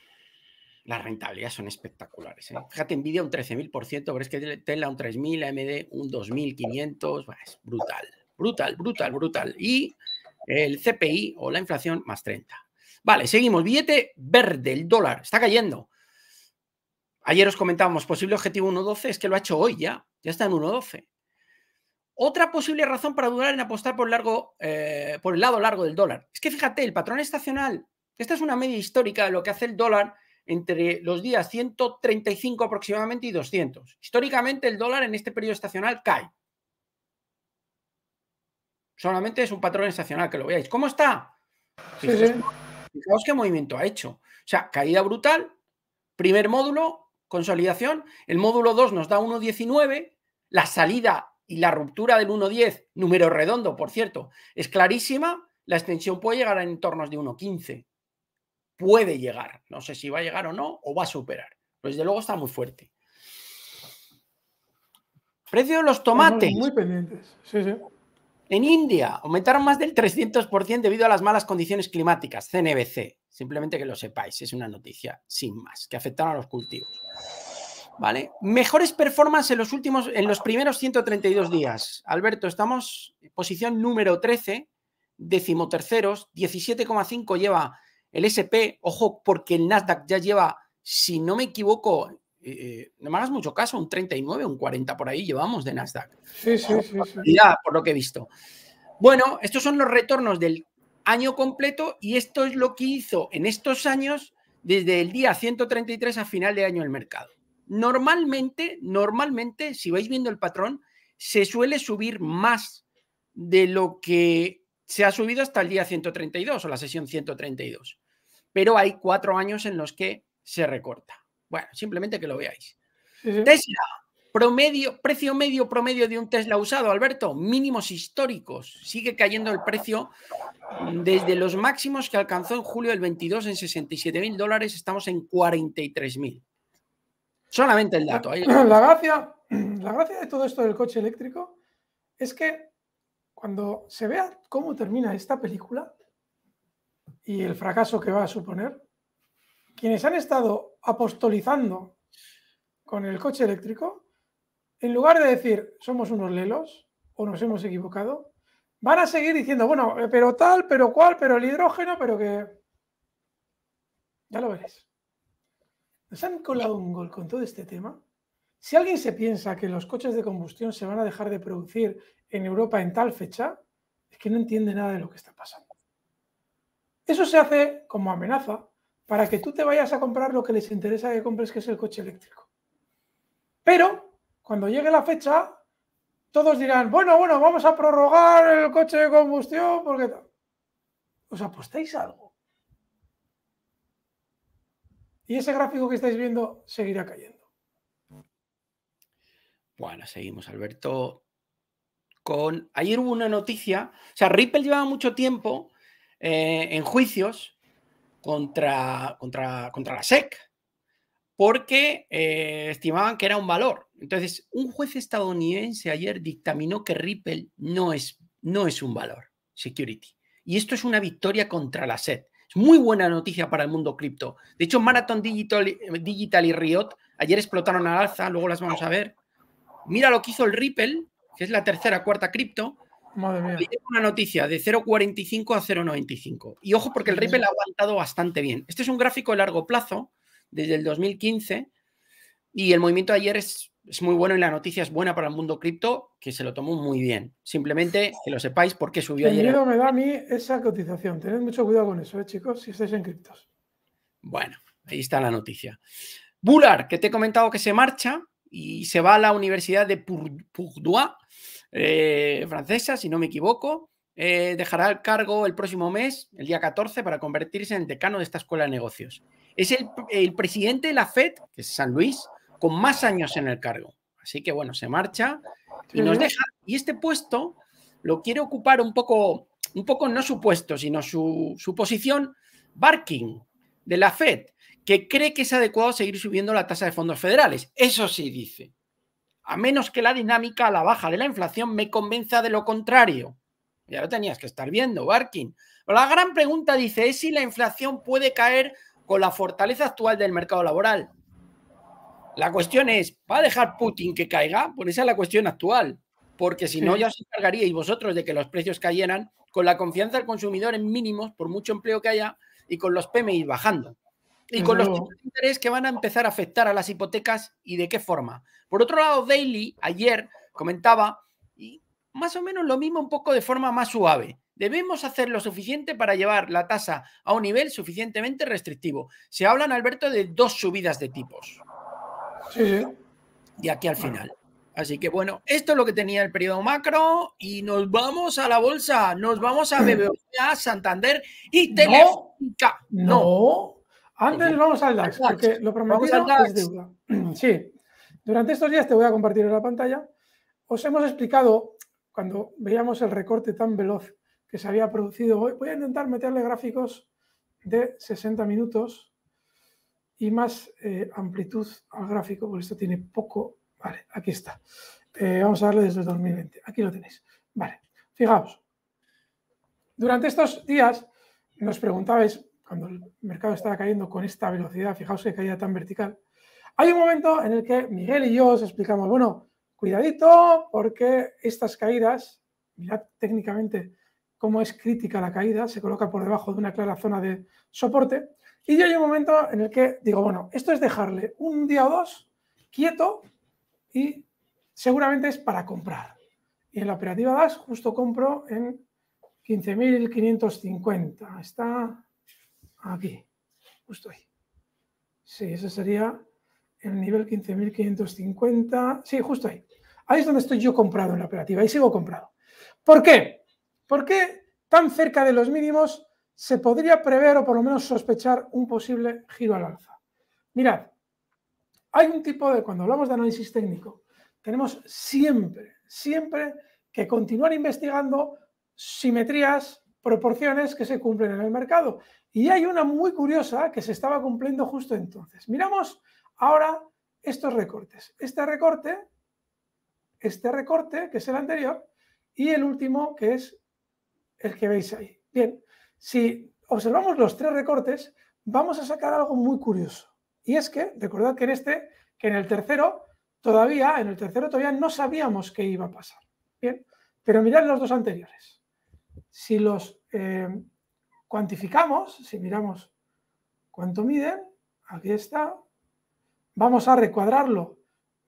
Las rentabilidades son espectaculares. ¿eh? Fíjate, Nvidia un 13.000%, pero es que Tesla un 3.000, AMD un 2.500. Es brutal, brutal, brutal, brutal. Y el CPI o la inflación más 30. Vale, seguimos. Billete verde, el dólar, está cayendo. Ayer os comentábamos, posible objetivo 1.12 es que lo ha hecho hoy ya, ya está en 1.12. Otra posible razón para dudar en apostar por, largo, eh, por el lado largo del dólar. Es que fíjate, el patrón estacional, esta es una media histórica de lo que hace el dólar entre los días 135 aproximadamente y 200. Históricamente el dólar en este periodo estacional cae. Solamente es un patrón estacional, que lo veáis. ¿Cómo está? fijaos qué movimiento ha hecho. O sea, caída brutal, primer módulo, consolidación, el módulo 2 nos da 1,19, la salida y la ruptura del 1,10, número redondo, por cierto, es clarísima, la extensión puede llegar a entornos de 1,15. Puede llegar, no sé si va a llegar o no, o va a superar. Pero desde luego está muy fuerte. Precio de los tomates. Muy pendientes, sí, sí. En India aumentaron más del 300% debido a las malas condiciones climáticas, CNBC. Simplemente que lo sepáis, es una noticia sin más, que afectaron a los cultivos. ¿Vale? Mejores performance en los últimos, en los primeros 132 días. Alberto, estamos en posición número 13, decimoterceros, 17,5 lleva el SP. Ojo, porque el Nasdaq ya lleva, si no me equivoco, eh, eh, no me hagas mucho caso, un 39, un 40 por ahí llevamos de Nasdaq. Sí, sí, sí. sí. Ya, por lo que he visto. Bueno, estos son los retornos del año completo y esto es lo que hizo en estos años desde el día 133 a final de año el mercado. Normalmente, normalmente, si vais viendo el patrón, se suele subir más de lo que se ha subido hasta el día 132 o la sesión 132. Pero hay cuatro años en los que se recorta. Bueno, simplemente que lo veáis. Tesla, Promedio, precio medio promedio de un Tesla usado, Alberto, mínimos históricos. Sigue cayendo el precio mm, desde los máximos que alcanzó en julio del 22 en 67 mil dólares, estamos en 43 mil. Solamente el dato. la, gracia, la gracia de todo esto del coche eléctrico es que cuando se vea cómo termina esta película y el fracaso que va a suponer, quienes han estado apostolizando con el coche eléctrico en lugar de decir somos unos lelos o nos hemos equivocado, van a seguir diciendo, bueno, eh, pero tal, pero cual, pero el hidrógeno, pero que... Ya lo veréis. Nos han colado un gol con todo este tema. Si alguien se piensa que los coches de combustión se van a dejar de producir en Europa en tal fecha, es que no entiende nada de lo que está pasando. Eso se hace como amenaza para que tú te vayas a comprar lo que les interesa que compres, que es el coche eléctrico. Pero cuando llegue la fecha, todos dirán, bueno, bueno, vamos a prorrogar el coche de combustión, porque... ¿Os apostéis algo? Y ese gráfico que estáis viendo seguirá cayendo. Bueno, seguimos, Alberto. Con... Ayer hubo una noticia, o sea, Ripple llevaba mucho tiempo eh, en juicios contra, contra, contra la SEC, porque eh, estimaban que era un valor. Entonces, un juez estadounidense ayer dictaminó que Ripple no es, no es un valor, security. Y esto es una victoria contra la SED. Es muy buena noticia para el mundo cripto. De hecho, Marathon Digital, eh, y Riot ayer explotaron al alza, luego las vamos a ver. Mira lo que hizo el Ripple, que es la tercera, cuarta cripto. Madre Una noticia de 0.45 a 0.95. Y ojo porque el Ripple ha aguantado bastante bien. Este es un gráfico de largo plazo, desde el 2015, y el movimiento ayer es es muy bueno y la noticia es buena para el mundo cripto, que se lo tomó muy bien. Simplemente que lo sepáis porque subió el miedo me da a mí esa cotización. Tened mucho cuidado con eso, eh, chicos, si estáis en criptos. Bueno, ahí está la noticia. Bular, que te he comentado que se marcha y se va a la Universidad de Purdue, eh, francesa, si no me equivoco. Eh, dejará el cargo el próximo mes, el día 14, para convertirse en decano de esta escuela de negocios. Es el, el presidente de la FED, que es San Luis, con más años en el cargo. Así que bueno, se marcha y nos deja. Y este puesto lo quiere ocupar un poco, un poco no su puesto, sino su, su posición, Barking, de la Fed, que cree que es adecuado seguir subiendo la tasa de fondos federales. Eso sí dice. A menos que la dinámica a la baja de la inflación me convenza de lo contrario. Ya lo tenías que estar viendo, Barking. la gran pregunta dice es si la inflación puede caer con la fortaleza actual del mercado laboral. La cuestión es, ¿va a dejar Putin que caiga? Pues esa es la cuestión actual, porque si no ya os encargaríais vosotros de que los precios cayeran con la confianza del consumidor en mínimos, por mucho empleo que haya, y con los PMI bajando. Y con los tipos de interés que van a empezar a afectar a las hipotecas y de qué forma. Por otro lado, Daily ayer comentaba y más o menos lo mismo, un poco de forma más suave. Debemos hacer lo suficiente para llevar la tasa a un nivel suficientemente restrictivo. Se hablan, Alberto, de dos subidas de tipos. Sí, De aquí al final. Así que bueno, esto es lo que tenía el periodo macro y nos vamos a la bolsa, nos vamos a BBVA, Santander y Telefónica. No, Antes vamos al DAX, porque lo prometido Sí, durante estos días te voy a compartir en la pantalla. Os hemos explicado, cuando veíamos el recorte tan veloz que se había producido hoy, voy a intentar meterle gráficos de 60 minutos y más eh, amplitud al gráfico, porque esto tiene poco. Vale, aquí está. Eh, vamos a darle desde 2020. Aquí lo tenéis. Vale, fijaos. Durante estos días nos preguntabais, cuando el mercado estaba cayendo con esta velocidad, fijaos que caía tan vertical, hay un momento en el que Miguel y yo os explicamos, bueno, cuidadito porque estas caídas, mirad técnicamente cómo es crítica la caída, se coloca por debajo de una clara zona de soporte y yo hay un momento en el que digo, bueno, esto es dejarle un día o dos quieto y seguramente es para comprar. Y en la operativa DAS justo compro en 15.550. Está aquí, justo ahí. Sí, ese sería el nivel 15.550. Sí, justo ahí. Ahí es donde estoy yo comprado en la operativa. y sigo comprado. ¿Por qué? ¿Por qué tan cerca de los mínimos se podría prever o por lo menos sospechar un posible giro al alza. Mirad, hay un tipo de, cuando hablamos de análisis técnico, tenemos siempre, siempre que continuar investigando simetrías, proporciones que se cumplen en el mercado. Y hay una muy curiosa que se estaba cumpliendo justo entonces. Miramos ahora estos recortes. Este recorte, este recorte, que es el anterior, y el último, que es el que veis ahí. Bien, si observamos los tres recortes, vamos a sacar algo muy curioso. Y es que, recordad que en este, que en el tercero, todavía, en el tercero todavía no sabíamos qué iba a pasar. Bien, pero mirad los dos anteriores. Si los eh, cuantificamos, si miramos cuánto miden, aquí está, vamos a recuadrarlo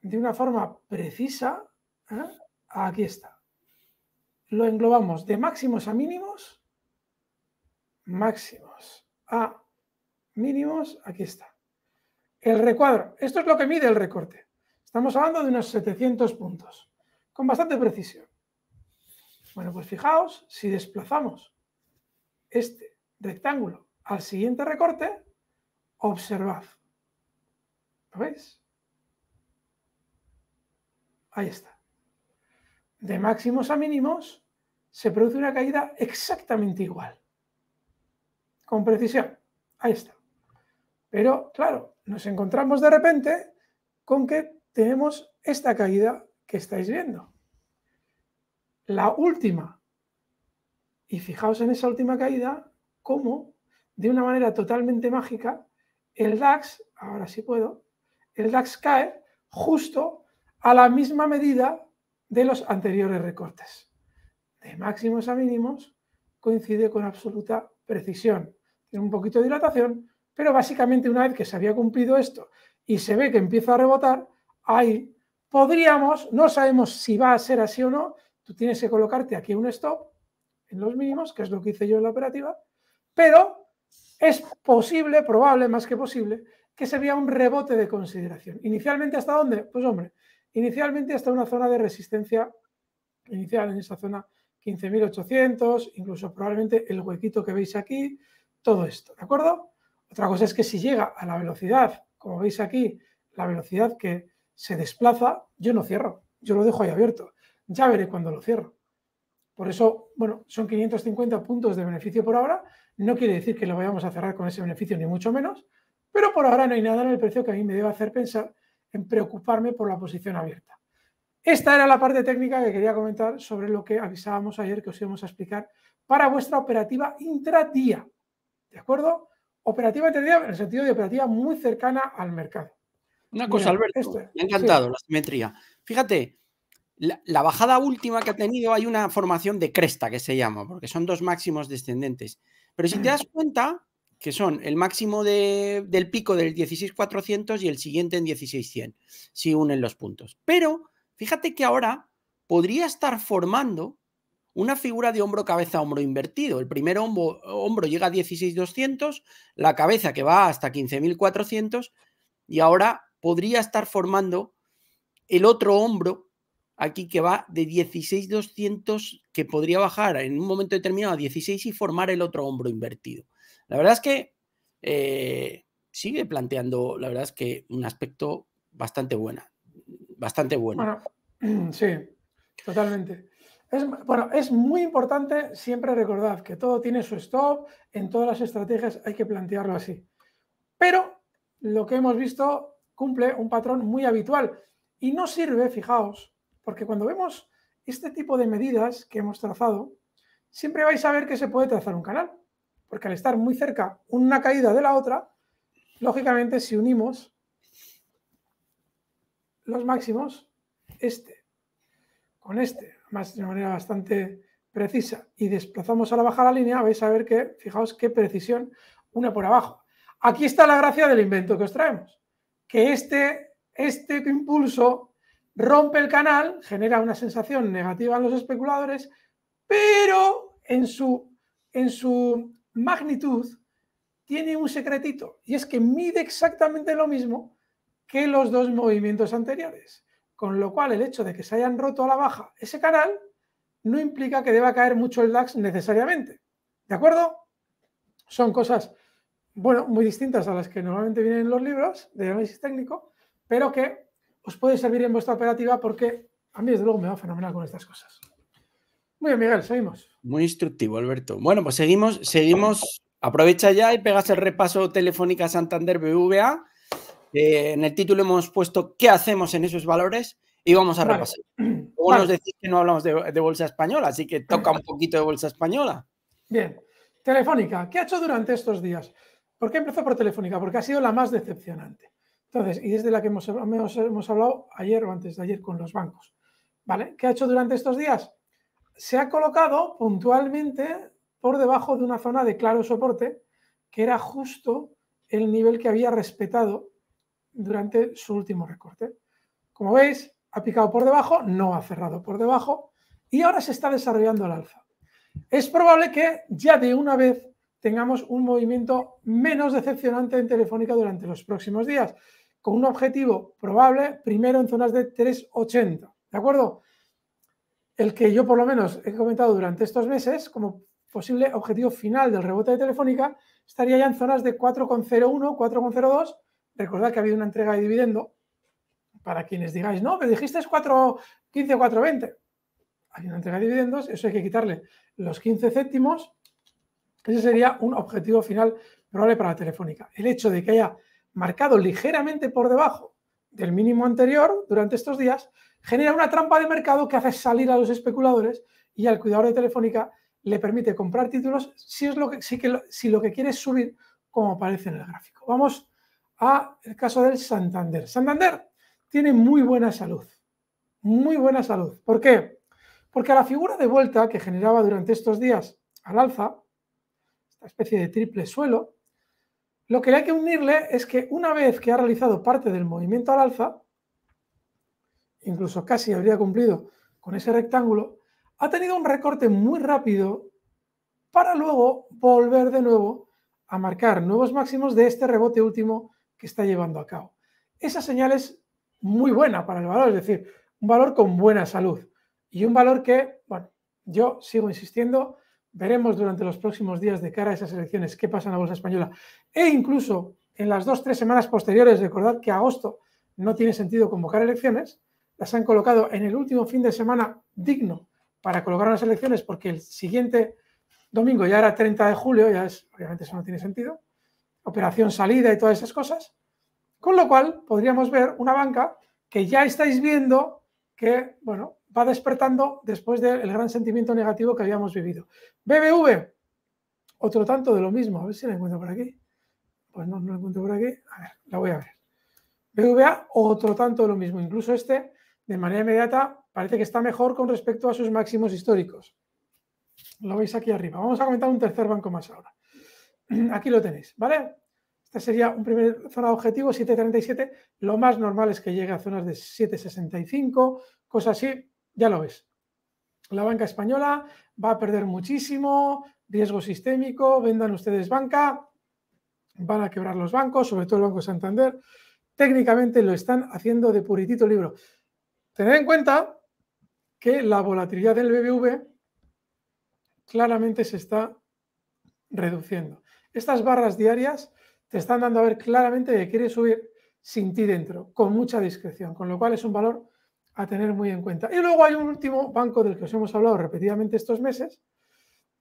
de una forma precisa, ¿eh? aquí está. Lo englobamos de máximos a mínimos máximos a mínimos, aquí está. El recuadro, esto es lo que mide el recorte. Estamos hablando de unos 700 puntos, con bastante precisión. Bueno, pues fijaos, si desplazamos este rectángulo al siguiente recorte, observad. ¿Lo veis? Ahí está. De máximos a mínimos se produce una caída exactamente igual con precisión. Ahí está. Pero claro, nos encontramos de repente con que tenemos esta caída que estáis viendo. La última. Y fijaos en esa última caída, cómo de una manera totalmente mágica el DAX, ahora sí puedo, el DAX cae justo a la misma medida de los anteriores recortes. De máximos a mínimos coincide con absoluta precisión tiene un poquito de dilatación, pero básicamente una vez que se había cumplido esto y se ve que empieza a rebotar, ahí podríamos, no sabemos si va a ser así o no, tú tienes que colocarte aquí un stop en los mínimos, que es lo que hice yo en la operativa, pero es posible, probable, más que posible, que se vea un rebote de consideración. Inicialmente hasta dónde? Pues hombre, inicialmente hasta una zona de resistencia inicial en esa zona 15.800, incluso probablemente el huequito que veis aquí, todo esto, ¿de acuerdo? Otra cosa es que si llega a la velocidad, como veis aquí, la velocidad que se desplaza, yo no cierro, yo lo dejo ahí abierto. Ya veré cuando lo cierro. Por eso, bueno, son 550 puntos de beneficio por ahora. No quiere decir que lo vayamos a cerrar con ese beneficio, ni mucho menos, pero por ahora no hay nada en el precio que a mí me deba hacer pensar en preocuparme por la posición abierta. Esta era la parte técnica que quería comentar sobre lo que avisábamos ayer que os íbamos a explicar para vuestra operativa intradía. ¿De acuerdo? Operativa tendría en el sentido de operativa muy cercana al mercado. Una cosa, Alberto, esto, me ha encantado la simetría. Fíjate, la, bajada última que ha tenido hay una formación de cresta que se llama, porque son dos máximos descendentes. Pero si te das mm. cuenta, que son el máximo del pico del 16400 y el siguiente en 16100, si unen los puntos. Pero fíjate que ahora podría estar formando una figura de hombro cabeza hombro invertido. El primer hombro, llega a 16,200, la cabeza que va hasta 15,400 y ahora podría estar formando el otro hombro aquí que va de 16,200 que podría bajar en un momento determinado a 16 y formar el otro hombro invertido. La verdad es que eh, sigue planteando, la verdad es que un aspecto bastante buena, bastante bueno sí, totalmente bueno, es muy importante siempre recordar que todo tiene su stop, en todas las estrategias hay que plantearlo así. Pero lo que hemos visto cumple un patrón muy habitual y no sirve, fijaos, porque cuando vemos este tipo de medidas que hemos trazado, siempre vais a ver que se puede trazar un canal, porque al estar muy cerca una caída de la otra, lógicamente si unimos los máximos, este con este además de una manera bastante precisa, y desplazamos a la baja la línea, vais a ver que, fijaos qué precisión, una por abajo. Aquí está la gracia del invento que os traemos, que este, este impulso rompe el canal, genera una sensación negativa en los especuladores, pero en su, en su magnitud tiene un secretito, y es que mide exactamente lo mismo que los dos movimientos anteriores. Con lo cual, el hecho de que se hayan roto a la baja ese canal no implica que deba caer mucho el DAX necesariamente. ¿De acuerdo? Son cosas, bueno, muy distintas a las que normalmente vienen en los libros de análisis técnico, pero que os puede servir en vuestra operativa porque a mí, desde luego, me va fenomenal con estas cosas. Muy bien, Miguel, seguimos. Muy instructivo, Alberto. Bueno, pues seguimos, seguimos. Aprovecha ya y pegas el repaso Telefónica Santander BVA eh, en el título hemos puesto qué hacemos en esos valores y vamos a repasar. Vos nos decís que no hablamos de, bolsa española, así que toca un poquito de bolsa española. Bien. Telefónica, ¿qué ha hecho durante estos días? ¿Por qué empezó por Telefónica? Porque ha sido la más decepcionante. Entonces, y desde la que hemos, hemos, hemos hablado ayer o antes de ayer con los bancos. ¿Vale? ¿Qué ha hecho durante estos días? Se ha colocado puntualmente por debajo de una zona de claro soporte, que era justo el nivel que había respetado durante su último recorte. Como veis, ha picado por debajo, no ha cerrado por debajo y ahora se está desarrollando el alza. Es probable que ya de una vez tengamos un movimiento menos decepcionante en Telefónica durante los próximos días, con un objetivo probable primero en zonas de 3,80. ¿De acuerdo? El que yo por lo menos he comentado durante estos meses como posible objetivo final del rebote de Telefónica estaría ya en zonas de 4,01, 4,02 recordad que ha habido una entrega de dividendo para quienes digáis, no, pero dijiste es 4, 15, 420 Hay una entrega de dividendos, eso hay que quitarle los 15 céntimos. Ese sería un objetivo final probable para la Telefónica. El hecho de que haya marcado ligeramente por debajo del mínimo anterior durante estos días genera una trampa de mercado que hace salir a los especuladores y al cuidador de Telefónica le permite comprar títulos si, es lo que, si lo que quiere es subir como aparece en el gráfico. Vamos a el caso del Santander. Santander tiene muy buena salud, muy buena salud. ¿Por qué? Porque a la figura de vuelta que generaba durante estos días al alza, esta especie de triple suelo, lo que hay que unirle es que una vez que ha realizado parte del movimiento al alza, incluso casi habría cumplido con ese rectángulo, ha tenido un recorte muy rápido para luego volver de nuevo a marcar nuevos máximos de este rebote último que está llevando a cabo. Esa señal es muy buena para el valor, es decir, un valor con buena salud y un valor que, bueno, yo sigo insistiendo, veremos durante los próximos días de cara a esas elecciones qué pasa en la Bolsa Española e incluso en las dos, tres semanas posteriores, recordad que agosto no tiene sentido convocar elecciones, las han colocado en el último fin de semana digno para colocar las elecciones porque el siguiente domingo ya era 30 de julio, ya es, obviamente eso no tiene sentido, operación salida y todas esas cosas. Con lo cual, podríamos ver una banca que ya estáis viendo que, bueno, va despertando después del gran sentimiento negativo que habíamos vivido. BBV, otro tanto de lo mismo. A ver si la encuentro por aquí. Pues no, no la encuentro por aquí. A ver, la voy a ver. BVA, otro tanto de lo mismo. Incluso este, de manera inmediata, parece que está mejor con respecto a sus máximos históricos. Lo veis aquí arriba. Vamos a comentar un tercer banco más ahora. Aquí lo tenéis, ¿vale? Esta sería un primer zona objetivo, 7.37. Lo más normal es que llegue a zonas de 7.65, cosas así, ya lo ves. La banca española va a perder muchísimo, riesgo sistémico, vendan ustedes banca, van a quebrar los bancos, sobre todo el Banco Santander. Técnicamente lo están haciendo de puritito libro. Tened en cuenta que la volatilidad del BBV claramente se está reduciendo estas barras diarias te están dando a ver claramente que quieres subir sin ti dentro, con mucha discreción, con lo cual es un valor a tener muy en cuenta. Y luego hay un último banco del que os hemos hablado repetidamente estos meses.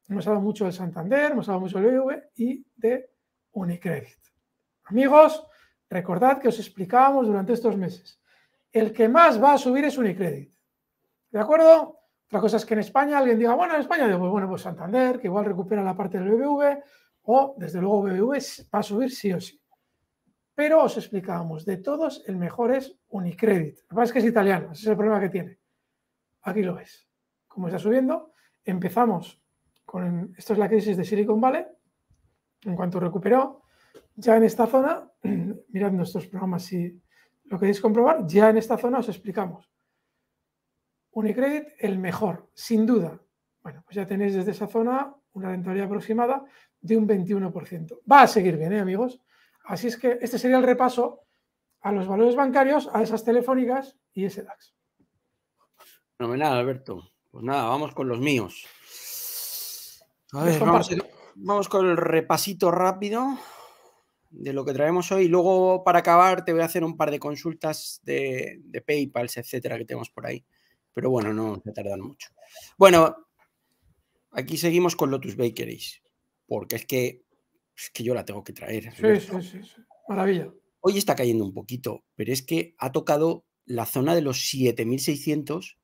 Hemos hablado mucho del Santander, hemos hablado mucho del BBV y de Unicredit. Amigos, recordad que os explicábamos durante estos meses. El que más va a subir es Unicredit. ¿De acuerdo? Otra cosa es que en España alguien diga, bueno, en España digo, pues bueno, pues Santander, que igual recupera la parte del BBV, o desde luego BBV va a subir sí o sí. Pero os explicábamos, de todos el mejor es Unicredit. Lo que pasa es que es italiano, ese es el problema que tiene. Aquí lo ves. Como está subiendo, empezamos con, esto es la crisis de Silicon Valley, en cuanto recuperó, ya en esta zona, mirad nuestros programas si lo queréis comprobar, ya en esta zona os explicamos. Unicredit, el mejor, sin duda. Bueno, pues ya tenéis desde esa zona una rentabilidad aproximada de un 21%. Va a seguir bien, ¿eh, amigos? Así es que este sería el repaso a los valores bancarios, a esas telefónicas y ese DAX. nada Alberto. Pues nada, vamos con los míos. vamos, con el repasito rápido de lo que traemos hoy. Luego, para acabar, te voy a hacer un par de consultas de, de PayPal, etcétera, que tenemos por ahí. Pero bueno, no se tardan mucho. Bueno, aquí seguimos con Lotus Bakeries porque es que, es que yo la tengo que traer. Sí, sí, sí, maravilla. Hoy está cayendo un poquito, pero es que ha tocado la zona de los 7600.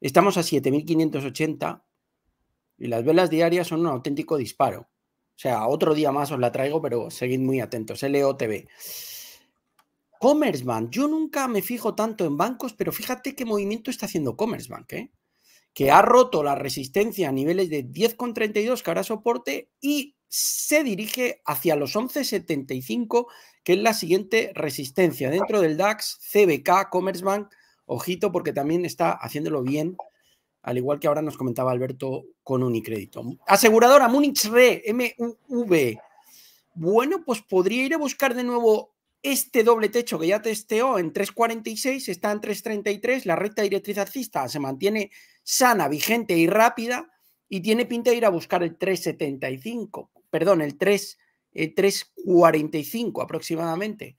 Estamos a 7580 y las velas diarias son un auténtico disparo. O sea, otro día más os la traigo, pero seguid muy atentos. LOTV. Commerce Bank. Yo nunca me fijo tanto en bancos, pero fíjate qué movimiento está haciendo Bank, ¿eh? que ha roto la resistencia a niveles de 10,32 que ahora soporte y se dirige hacia los 11,75, que es la siguiente resistencia dentro del DAX, CBK, Commerzbank. Ojito, porque también está haciéndolo bien, al igual que ahora nos comentaba Alberto con Unicrédito. Aseguradora Munich Re, MUV. Bueno, pues podría ir a buscar de nuevo este doble techo que ya testeó en 3.46, está en 3.33, la recta directriz alcista se mantiene sana, vigente y rápida y tiene pinta de ir a buscar el 375, perdón, el 3, 345 aproximadamente.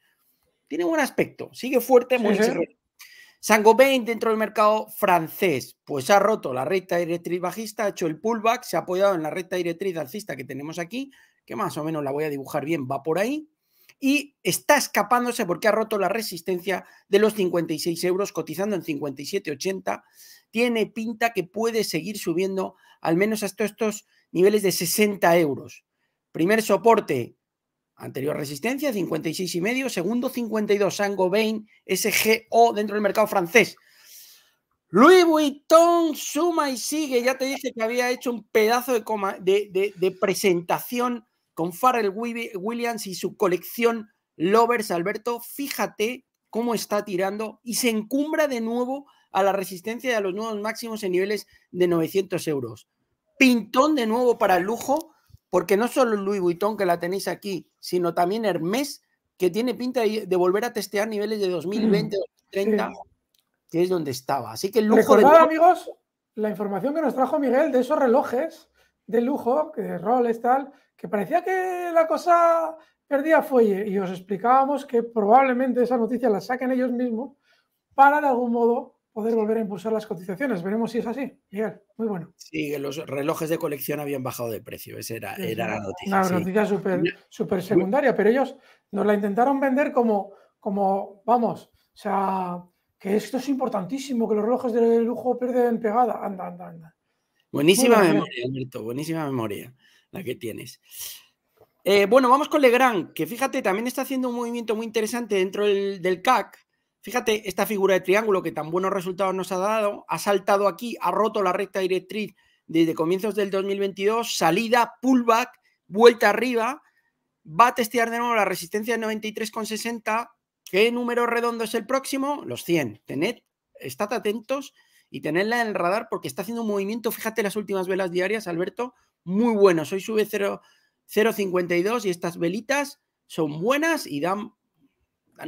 Tiene buen aspecto, sigue fuerte, muy sí, dentro del mercado francés, pues ha roto la recta directriz bajista, ha hecho el pullback, se ha apoyado en la recta directriz alcista que tenemos aquí, que más o menos la voy a dibujar bien, va por ahí, y está escapándose porque ha roto la resistencia de los 56 euros, cotizando en 57,80 tiene pinta que puede seguir subiendo al menos hasta estos niveles de 60 euros. Primer soporte, anterior resistencia, 56 y medio. Segundo, 52, Sango Bain SGO dentro del mercado francés. Louis Vuitton suma y sigue. Ya te dije que había hecho un pedazo de, coma, de presentación con Farrell Williams y su colección Lovers, Alberto. Fíjate cómo está tirando y se encumbra de nuevo a la resistencia de los nuevos máximos en niveles de 900 euros. Pintón de nuevo para el lujo, porque no solo Louis Vuitton, que la tenéis aquí, sino también Hermès, que tiene pinta de volver a testear niveles de 2020, 2030, que es donde estaba. Así que el lujo amigos, la información que nos trajo Miguel de esos relojes de lujo, de roles, tal, que parecía que la cosa perdía fuelle y os explicábamos que probablemente esa noticia la saquen ellos mismos para de algún modo poder volver a impulsar las cotizaciones. Veremos si es así. Miguel, muy bueno. Sí, los relojes de colección habían bajado de precio. Esa era, la noticia. Una noticia súper super secundaria, pero ellos nos la intentaron vender como, como, vamos, o sea, que esto es importantísimo, que los relojes de lujo pierden pegada. Anda, anda, anda. Buenísima memoria, Alberto, buenísima memoria la que tienes. Eh, bueno, vamos con Legrand, que fíjate, también está haciendo un movimiento muy interesante dentro del CAC Fíjate, esta figura de triángulo que tan buenos resultados nos ha dado, ha saltado aquí, ha roto la recta directriz desde comienzos del 2022, salida, pullback, vuelta arriba, va a testear de nuevo la resistencia de 93,60. ¿Qué número redondo es el próximo? Los 100. Tened, estad atentos y tenedla en el radar porque está haciendo un movimiento, fíjate las últimas velas diarias, Alberto, muy bueno. Hoy sube 0,52 y estas velitas son buenas y dan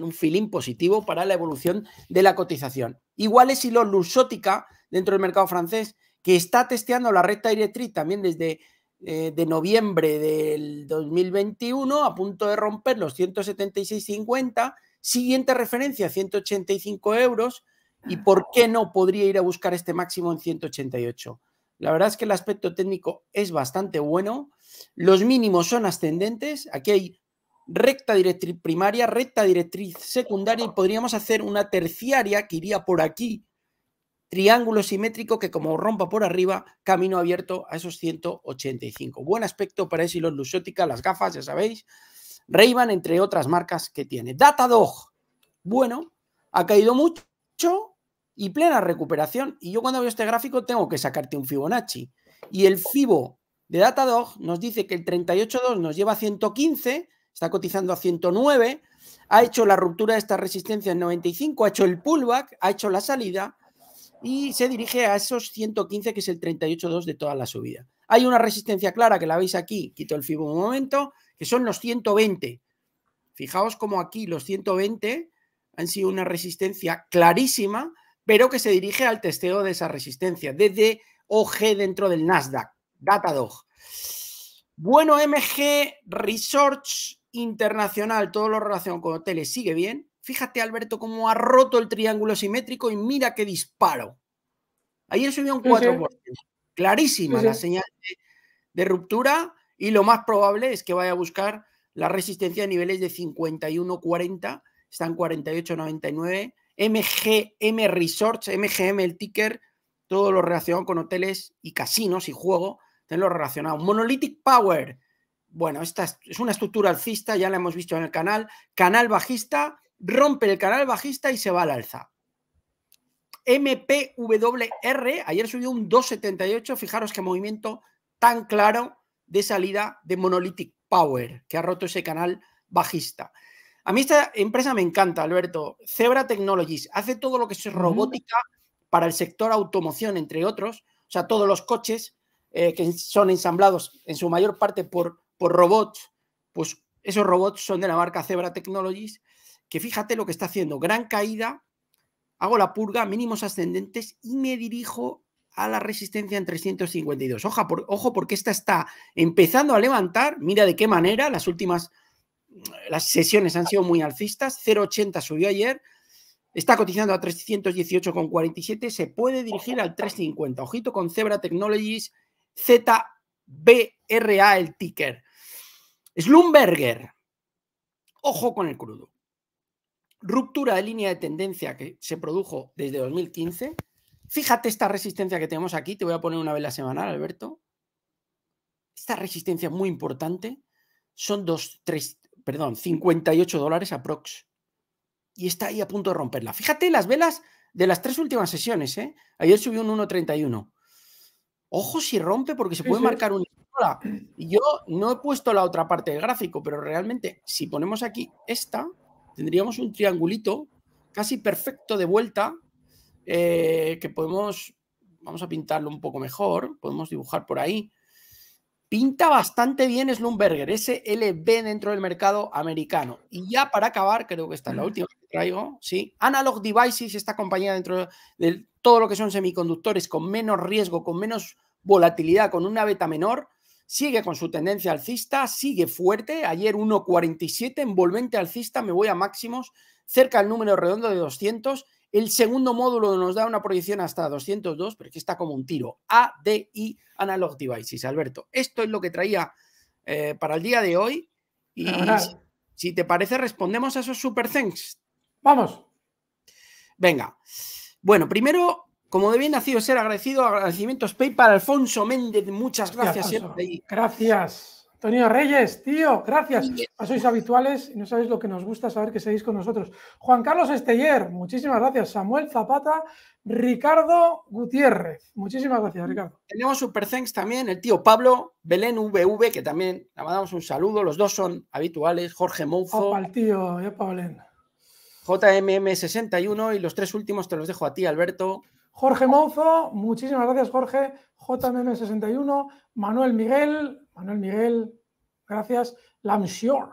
un feeling positivo para la evolución de la cotización. Igual es los Lusótica, dentro del mercado francés, que está testeando la recta directriz también desde eh, de noviembre del 2021, a punto de romper los 176,50, siguiente referencia 185 euros, y por qué no podría ir a buscar este máximo en 188. La verdad es que el aspecto técnico es bastante bueno. Los mínimos son ascendentes. Aquí hay recta directriz primaria, recta directriz secundaria y podríamos hacer una terciaria que iría por aquí, triángulo simétrico que como rompa por arriba, camino abierto a esos 185. Buen aspecto para Silos Lusótica, las gafas, ya sabéis, Rayban, entre otras marcas que tiene. Datadog, bueno, ha caído mucho y plena recuperación. Y yo cuando veo este gráfico tengo que sacarte un Fibonacci. Y el Fibo de Datadog nos dice que el 38.2 nos lleva a 115 está cotizando a 109, ha hecho la ruptura de esta resistencia en 95, ha hecho el pullback, ha hecho la salida y se dirige a esos 115 que es el 38.2 de toda la subida. Hay una resistencia clara que la veis aquí, quito el fibo un momento, que son los 120. Fijaos como aquí los 120 han sido una resistencia clarísima, pero que se dirige al testeo de esa resistencia desde OG dentro del Nasdaq, Datadog. Bueno, MG Research internacional, todo lo relacionado con hoteles sigue bien. Fíjate, Alberto, cómo ha roto el triángulo simétrico y mira qué disparo. Ayer subió un 4%. Clarísima la señal de, ruptura y lo más probable es que vaya a buscar la resistencia a niveles de 51.40, están 48.99. MGM Resorts, MGM el ticker, todo lo relacionado con hoteles y casinos y juego, tenlo relacionado. Monolithic Power, bueno, esta es una estructura alcista, ya la hemos visto en el canal, canal bajista, rompe el canal bajista y se va al alza. MPWR, ayer subió un 2,78, fijaros qué movimiento tan claro de salida de Monolithic Power, que ha roto ese canal bajista. A mí esta empresa me encanta, Alberto. Zebra Technologies hace todo lo que es robótica para el sector automoción, entre otros. O sea, todos los coches eh, que son ensamblados en su mayor parte por robots, pues esos robots son de la marca Zebra Technologies, que fíjate lo que está haciendo, gran caída, hago la purga, mínimos ascendentes y me dirijo a la resistencia en 352. ojo, porque esta está empezando a levantar, mira de qué manera, las últimas, mm, las sesiones han sido muy alcistas, 0,80 subió ayer, está cotizando a 318,47, se puede dirigir al 350. Ojito con Zebra Technologies, ZBRA el ticker. Lumberger. ojo con el crudo. Ruptura de línea de tendencia que se produjo desde 2015. Fíjate esta resistencia que tenemos aquí, te voy a poner una vela semanal, Alberto. Esta resistencia muy importante son dos, tres, perdón, 58 dólares aprox. Y está ahí a punto de romperla. Fíjate las velas de las tres últimas sesiones, ¿eh? Ayer subió un 1.31. Ojo si rompe porque se puede marcar un yo no he puesto la otra parte del gráfico, pero realmente si ponemos aquí esta, tendríamos un triangulito casi perfecto de vuelta eh, que podemos, vamos a pintarlo un poco mejor, podemos dibujar por ahí. Pinta bastante bien Slumberger, SLB dentro del mercado americano. Y ya para acabar, creo que esta es la mm. última que traigo, ¿sí? Analog Devices, esta compañía dentro de todo lo que son semiconductores con menos riesgo, con menos volatilidad, con una beta menor, sigue con su tendencia alcista, sigue fuerte. Ayer 1.47, envolvente alcista, me voy a máximos, cerca del número redondo de 200. El segundo módulo nos da una proyección hasta 202, pero que está como un tiro. A, D, I, Analog Devices, Alberto. Esto es lo que traía eh, para el día de hoy. Y si, si, te parece, respondemos a esos super thanks. Vamos. Venga. Bueno, primero como de bien nacido ser agradecido, agradecimientos PayPal, Alfonso Méndez, muchas gracias, gracias Antonio Reyes, tío, gracias. Ah, sois habituales y no sabéis lo que nos gusta saber que seguís con nosotros. Juan Carlos Esteller, muchísimas gracias. Samuel Zapata, Ricardo Gutiérrez, muchísimas gracias, Ricardo. Tenemos Super Thanks también, el tío Pablo, Belén VV, que también le mandamos un saludo. Los dos son habituales, Jorge Mouzo. el tío, Belén. JMM61 y los tres últimos te los dejo a ti, Alberto. Jorge Monzo, muchísimas gracias, Jorge. JMM61, Manuel Miguel, Manuel Miguel, gracias. Lamsior,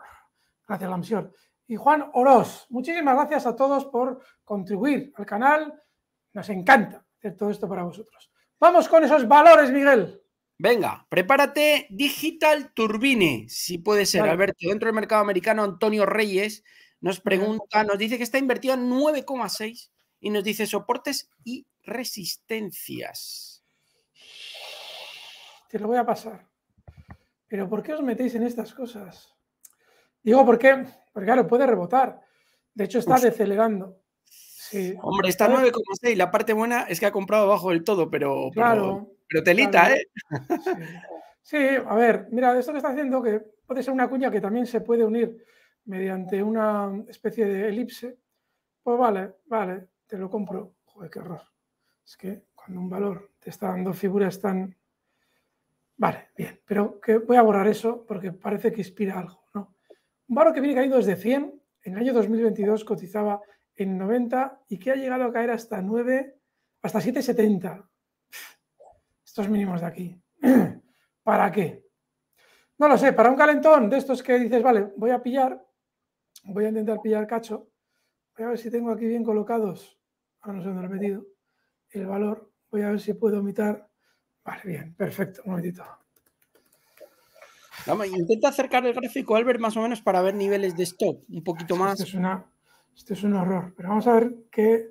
gracias, Lamsior. Y Juan Oroz, muchísimas gracias a todos por contribuir al canal. Nos encanta hacer todo esto para vosotros. Vamos con esos valores, Miguel. Venga, prepárate Digital Turbine, si puede ser, Alberto. Dentro del mercado americano, Antonio Reyes nos pregunta, nos dice que está invertido en 9,6 y nos dice soportes y resistencias. Te lo voy a pasar. Pero ¿por qué os metéis en estas cosas? Digo, ¿por qué? Porque claro, puede rebotar. De hecho, está pues decelerando. Sí. Hombre, está 9,6. La parte buena es que ha comprado bajo del todo, pero, claro, pero, telita, ¿eh? Sí. a ver, mira, esto que está haciendo que puede ser una cuña que también se puede unir mediante una especie de elipse. Pues vale, vale, te lo compro. Joder, qué error es que cuando un valor te está dando figuras tan... Vale, bien, pero que voy a borrar eso porque parece que inspira algo. ¿no? Un valor que viene caído desde 100, en el año 2022 cotizaba en 90 y que ha llegado a caer hasta 9, hasta 7,70. Estos mínimos de aquí. ¿Para qué? No lo sé, para un calentón de estos que dices, vale, voy a pillar, voy a intentar pillar cacho. Voy a ver si tengo aquí bien colocados. a ah, no sé dónde lo he metido el valor. Voy a ver si puedo omitar Vale, bien, perfecto, un momentito. intenta acercar el gráfico, Albert, más o menos para ver niveles de stop, un poquito este más. esto es, este es un horror, pero vamos a ver qué.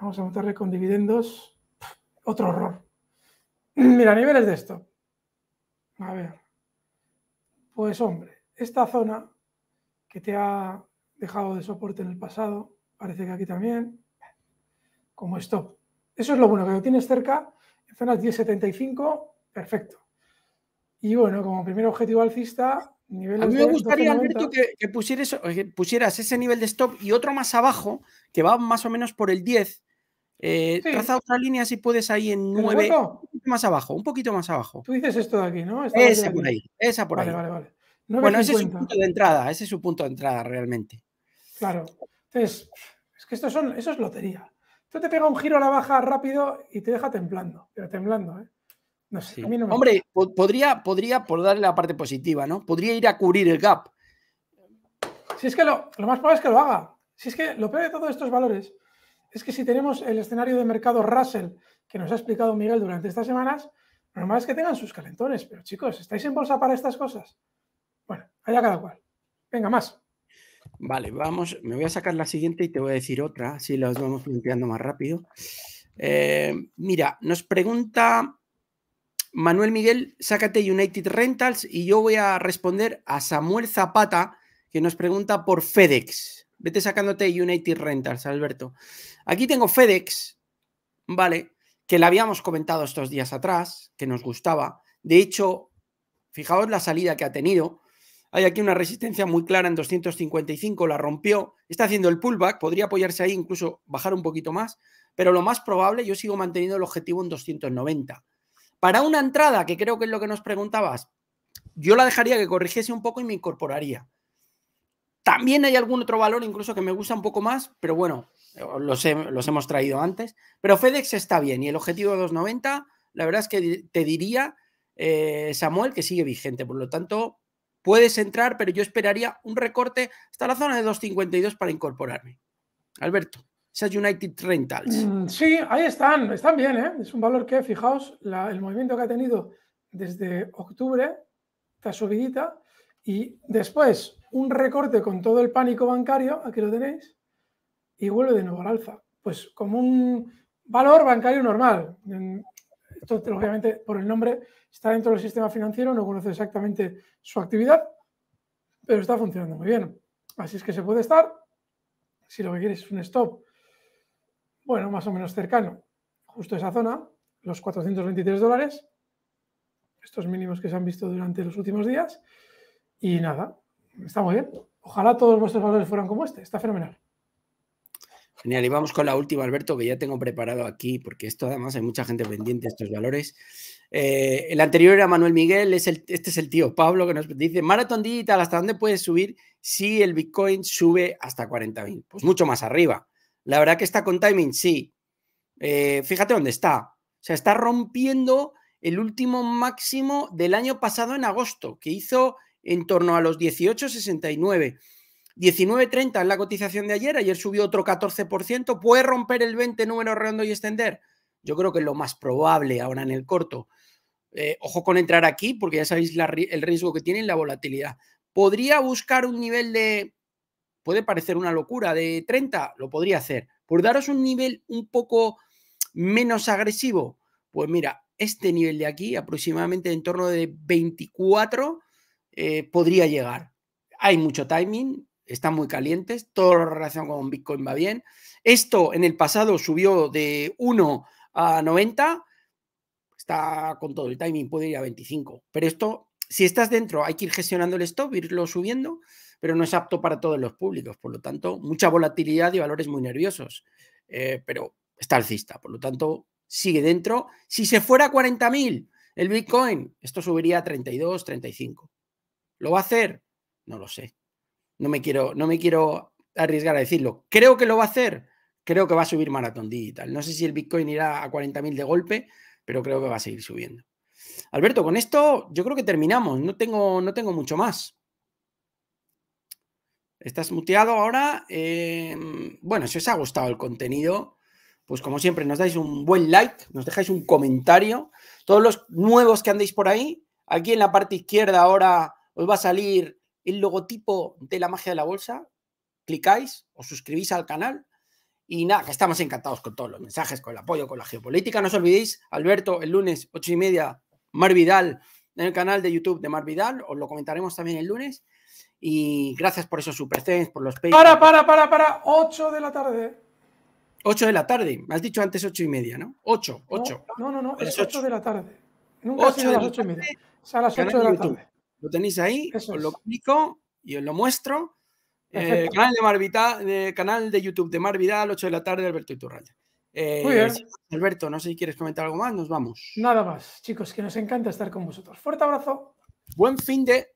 Vamos a montarle con dividendos. Otro horror. Mira, niveles de stop. A ver. Pues hombre, esta zona que te ha dejado de soporte en el pasado, parece que aquí también como stop. Eso es lo bueno, que lo tienes cerca, en zonas 10.75, perfecto. Y bueno, como primer objetivo alcista, a mí me gustaría, Alberto, que, pusieras, ese nivel de stop y otro más abajo, que va más o menos por el 10. Eh, traza otra línea si puedes ahí en 9. Un más abajo, un poquito más abajo. Tú dices esto de aquí, ¿no? esa por ahí, esa por ahí. Vale, vale. bueno, ese es su punto de entrada, ese es su punto de entrada realmente. Claro. Entonces, es que esto son, eso es lotería. Esto te pega un giro a la baja rápido y te deja temblando, pero temblando, ¿eh? No sé, Hombre, podría, podría, por darle la parte positiva, ¿no? Podría ir a cubrir el gap. Si es que lo, lo más probable es que lo haga. Si es que lo peor de todos estos valores es que si tenemos el escenario de mercado Russell que nos ha explicado Miguel durante estas semanas, lo normal es que tengan sus calentones, pero chicos, ¿estáis en bolsa para estas cosas? Bueno, allá cada cual. Venga, más. Vale, vamos, me voy a sacar la siguiente y te voy a decir otra, así las vamos limpiando más rápido. Eh, mira, nos pregunta Manuel Miguel, sácate United Rentals y yo voy a responder a Samuel Zapata, que nos pregunta por FedEx. Vete sacándote United Rentals, Alberto. Aquí tengo FedEx, ¿vale? Que la habíamos comentado estos días atrás, que nos gustaba. De hecho, fijaos la salida que ha tenido. Hay aquí una resistencia muy clara en 255, la rompió, está haciendo el pullback, podría apoyarse ahí, incluso bajar un poquito más, pero lo más probable, yo sigo manteniendo el objetivo en 290. Para una entrada, que creo que es lo que nos preguntabas, yo la dejaría que corrigiese un poco y me incorporaría. También hay algún otro valor incluso que me gusta un poco más, pero bueno, los, hemos traído antes. Pero FedEx está bien y el objetivo de 290, la verdad es que te diría, eh, Samuel, que sigue vigente. Por lo tanto, Puedes entrar, pero yo esperaría un recorte hasta la zona de 2.52 para incorporarme. Alberto, esas United Rentals. Mm, sí, ahí están, están bien, ¿eh? es un valor que, fijaos, el movimiento que ha tenido desde octubre, está subidita, y después un recorte con todo el pánico bancario, aquí lo tenéis, y vuelve de nuevo al alza. Pues como un valor bancario normal. Esto obviamente por el nombre está dentro del sistema financiero, no conoce exactamente su actividad, pero está funcionando muy bien. Así es que se puede estar, si lo que quieres es un stop, bueno, más o menos cercano, justo esa zona, los 423 dólares, estos mínimos que se han visto durante los últimos días, y nada, está muy bien. Ojalá todos vuestros valores fueran como este, está fenomenal. Genial, y vamos con la última, Alberto, que ya tengo preparado aquí, porque esto además hay mucha gente pendiente de estos valores. Eh, el anterior era Manuel Miguel, este es el tío Pablo que nos dice, Maratón Digital, ¿hasta dónde puedes subir si el Bitcoin sube hasta 40.000? Pues mucho más arriba. La verdad que está con timing, sí. Eh, fíjate dónde está. O sea, está rompiendo el último máximo del año pasado en agosto, que hizo en torno a los 18,69. 19.30 es la cotización de ayer, ayer subió otro 14%, ¿puede romper el 20 número redondo y extender? Yo creo que es lo más probable ahora en el corto. Eh, ojo con entrar aquí, porque ya sabéis el riesgo que tiene la volatilidad. ¿Podría buscar un nivel de, puede parecer una locura, de 30? Lo podría hacer. Por daros un nivel un poco menos agresivo, pues mira, este nivel de aquí, aproximadamente en torno de 24, eh, podría llegar. Hay mucho timing, están muy calientes, todo lo relacionado con Bitcoin va bien. Esto en el pasado subió de 1 a 90, está con todo el timing, puede ir a 25, pero esto, si estás dentro, hay que ir gestionando el stop, irlo subiendo, pero no es apto para todos los públicos, por lo tanto, mucha volatilidad y valores muy nerviosos, eh, pero está alcista, por lo tanto, sigue dentro. Si se fuera a 40.000 el Bitcoin, esto subiría a 32, 35. ¿Lo va a hacer? No lo sé. No me quiero, no me quiero arriesgar a decirlo. Creo que lo va a hacer. Creo que va a subir Maratón Digital. No sé si el Bitcoin irá a 40.000 de golpe, pero creo que va a seguir subiendo. Alberto, con esto yo creo que terminamos. No tengo, no tengo mucho más. Estás muteado ahora. Em, bueno, si os ha gustado el contenido, pues como siempre, nos dais un buen like, nos dejáis un comentario. Todos los nuevos que andéis por ahí, aquí en la parte izquierda ahora os va a salir el logotipo de la magia de la bolsa, clicáis, os suscribís al canal y nada, que estamos encantados con todos los mensajes, con el apoyo, con la geopolítica. No os olvidéis, Alberto, el lunes, ocho y media, Mar Vidal, en el canal de YouTube de Mar Vidal, os lo comentaremos también el lunes. Y gracias por esos supercens, por los Para, para, para, para, 8 de la tarde. 8 de la tarde, me has dicho antes ocho y media, ¿no? ¡Ocho, ocho! No, no, no, es 8 de la tarde. Nunca las ocho y las 8 de la tarde. Lo tenéis ahí, os lo explico y os lo muestro. Eh, canal, de Marvita, de, canal de YouTube de Mar 8 de la tarde, Alberto y Eh, Muy bien. Alberto, no sé si quieres comentar algo más, nos vamos. Nada más, chicos, que nos encanta estar con vosotros. Fuerte abrazo. Buen fin de...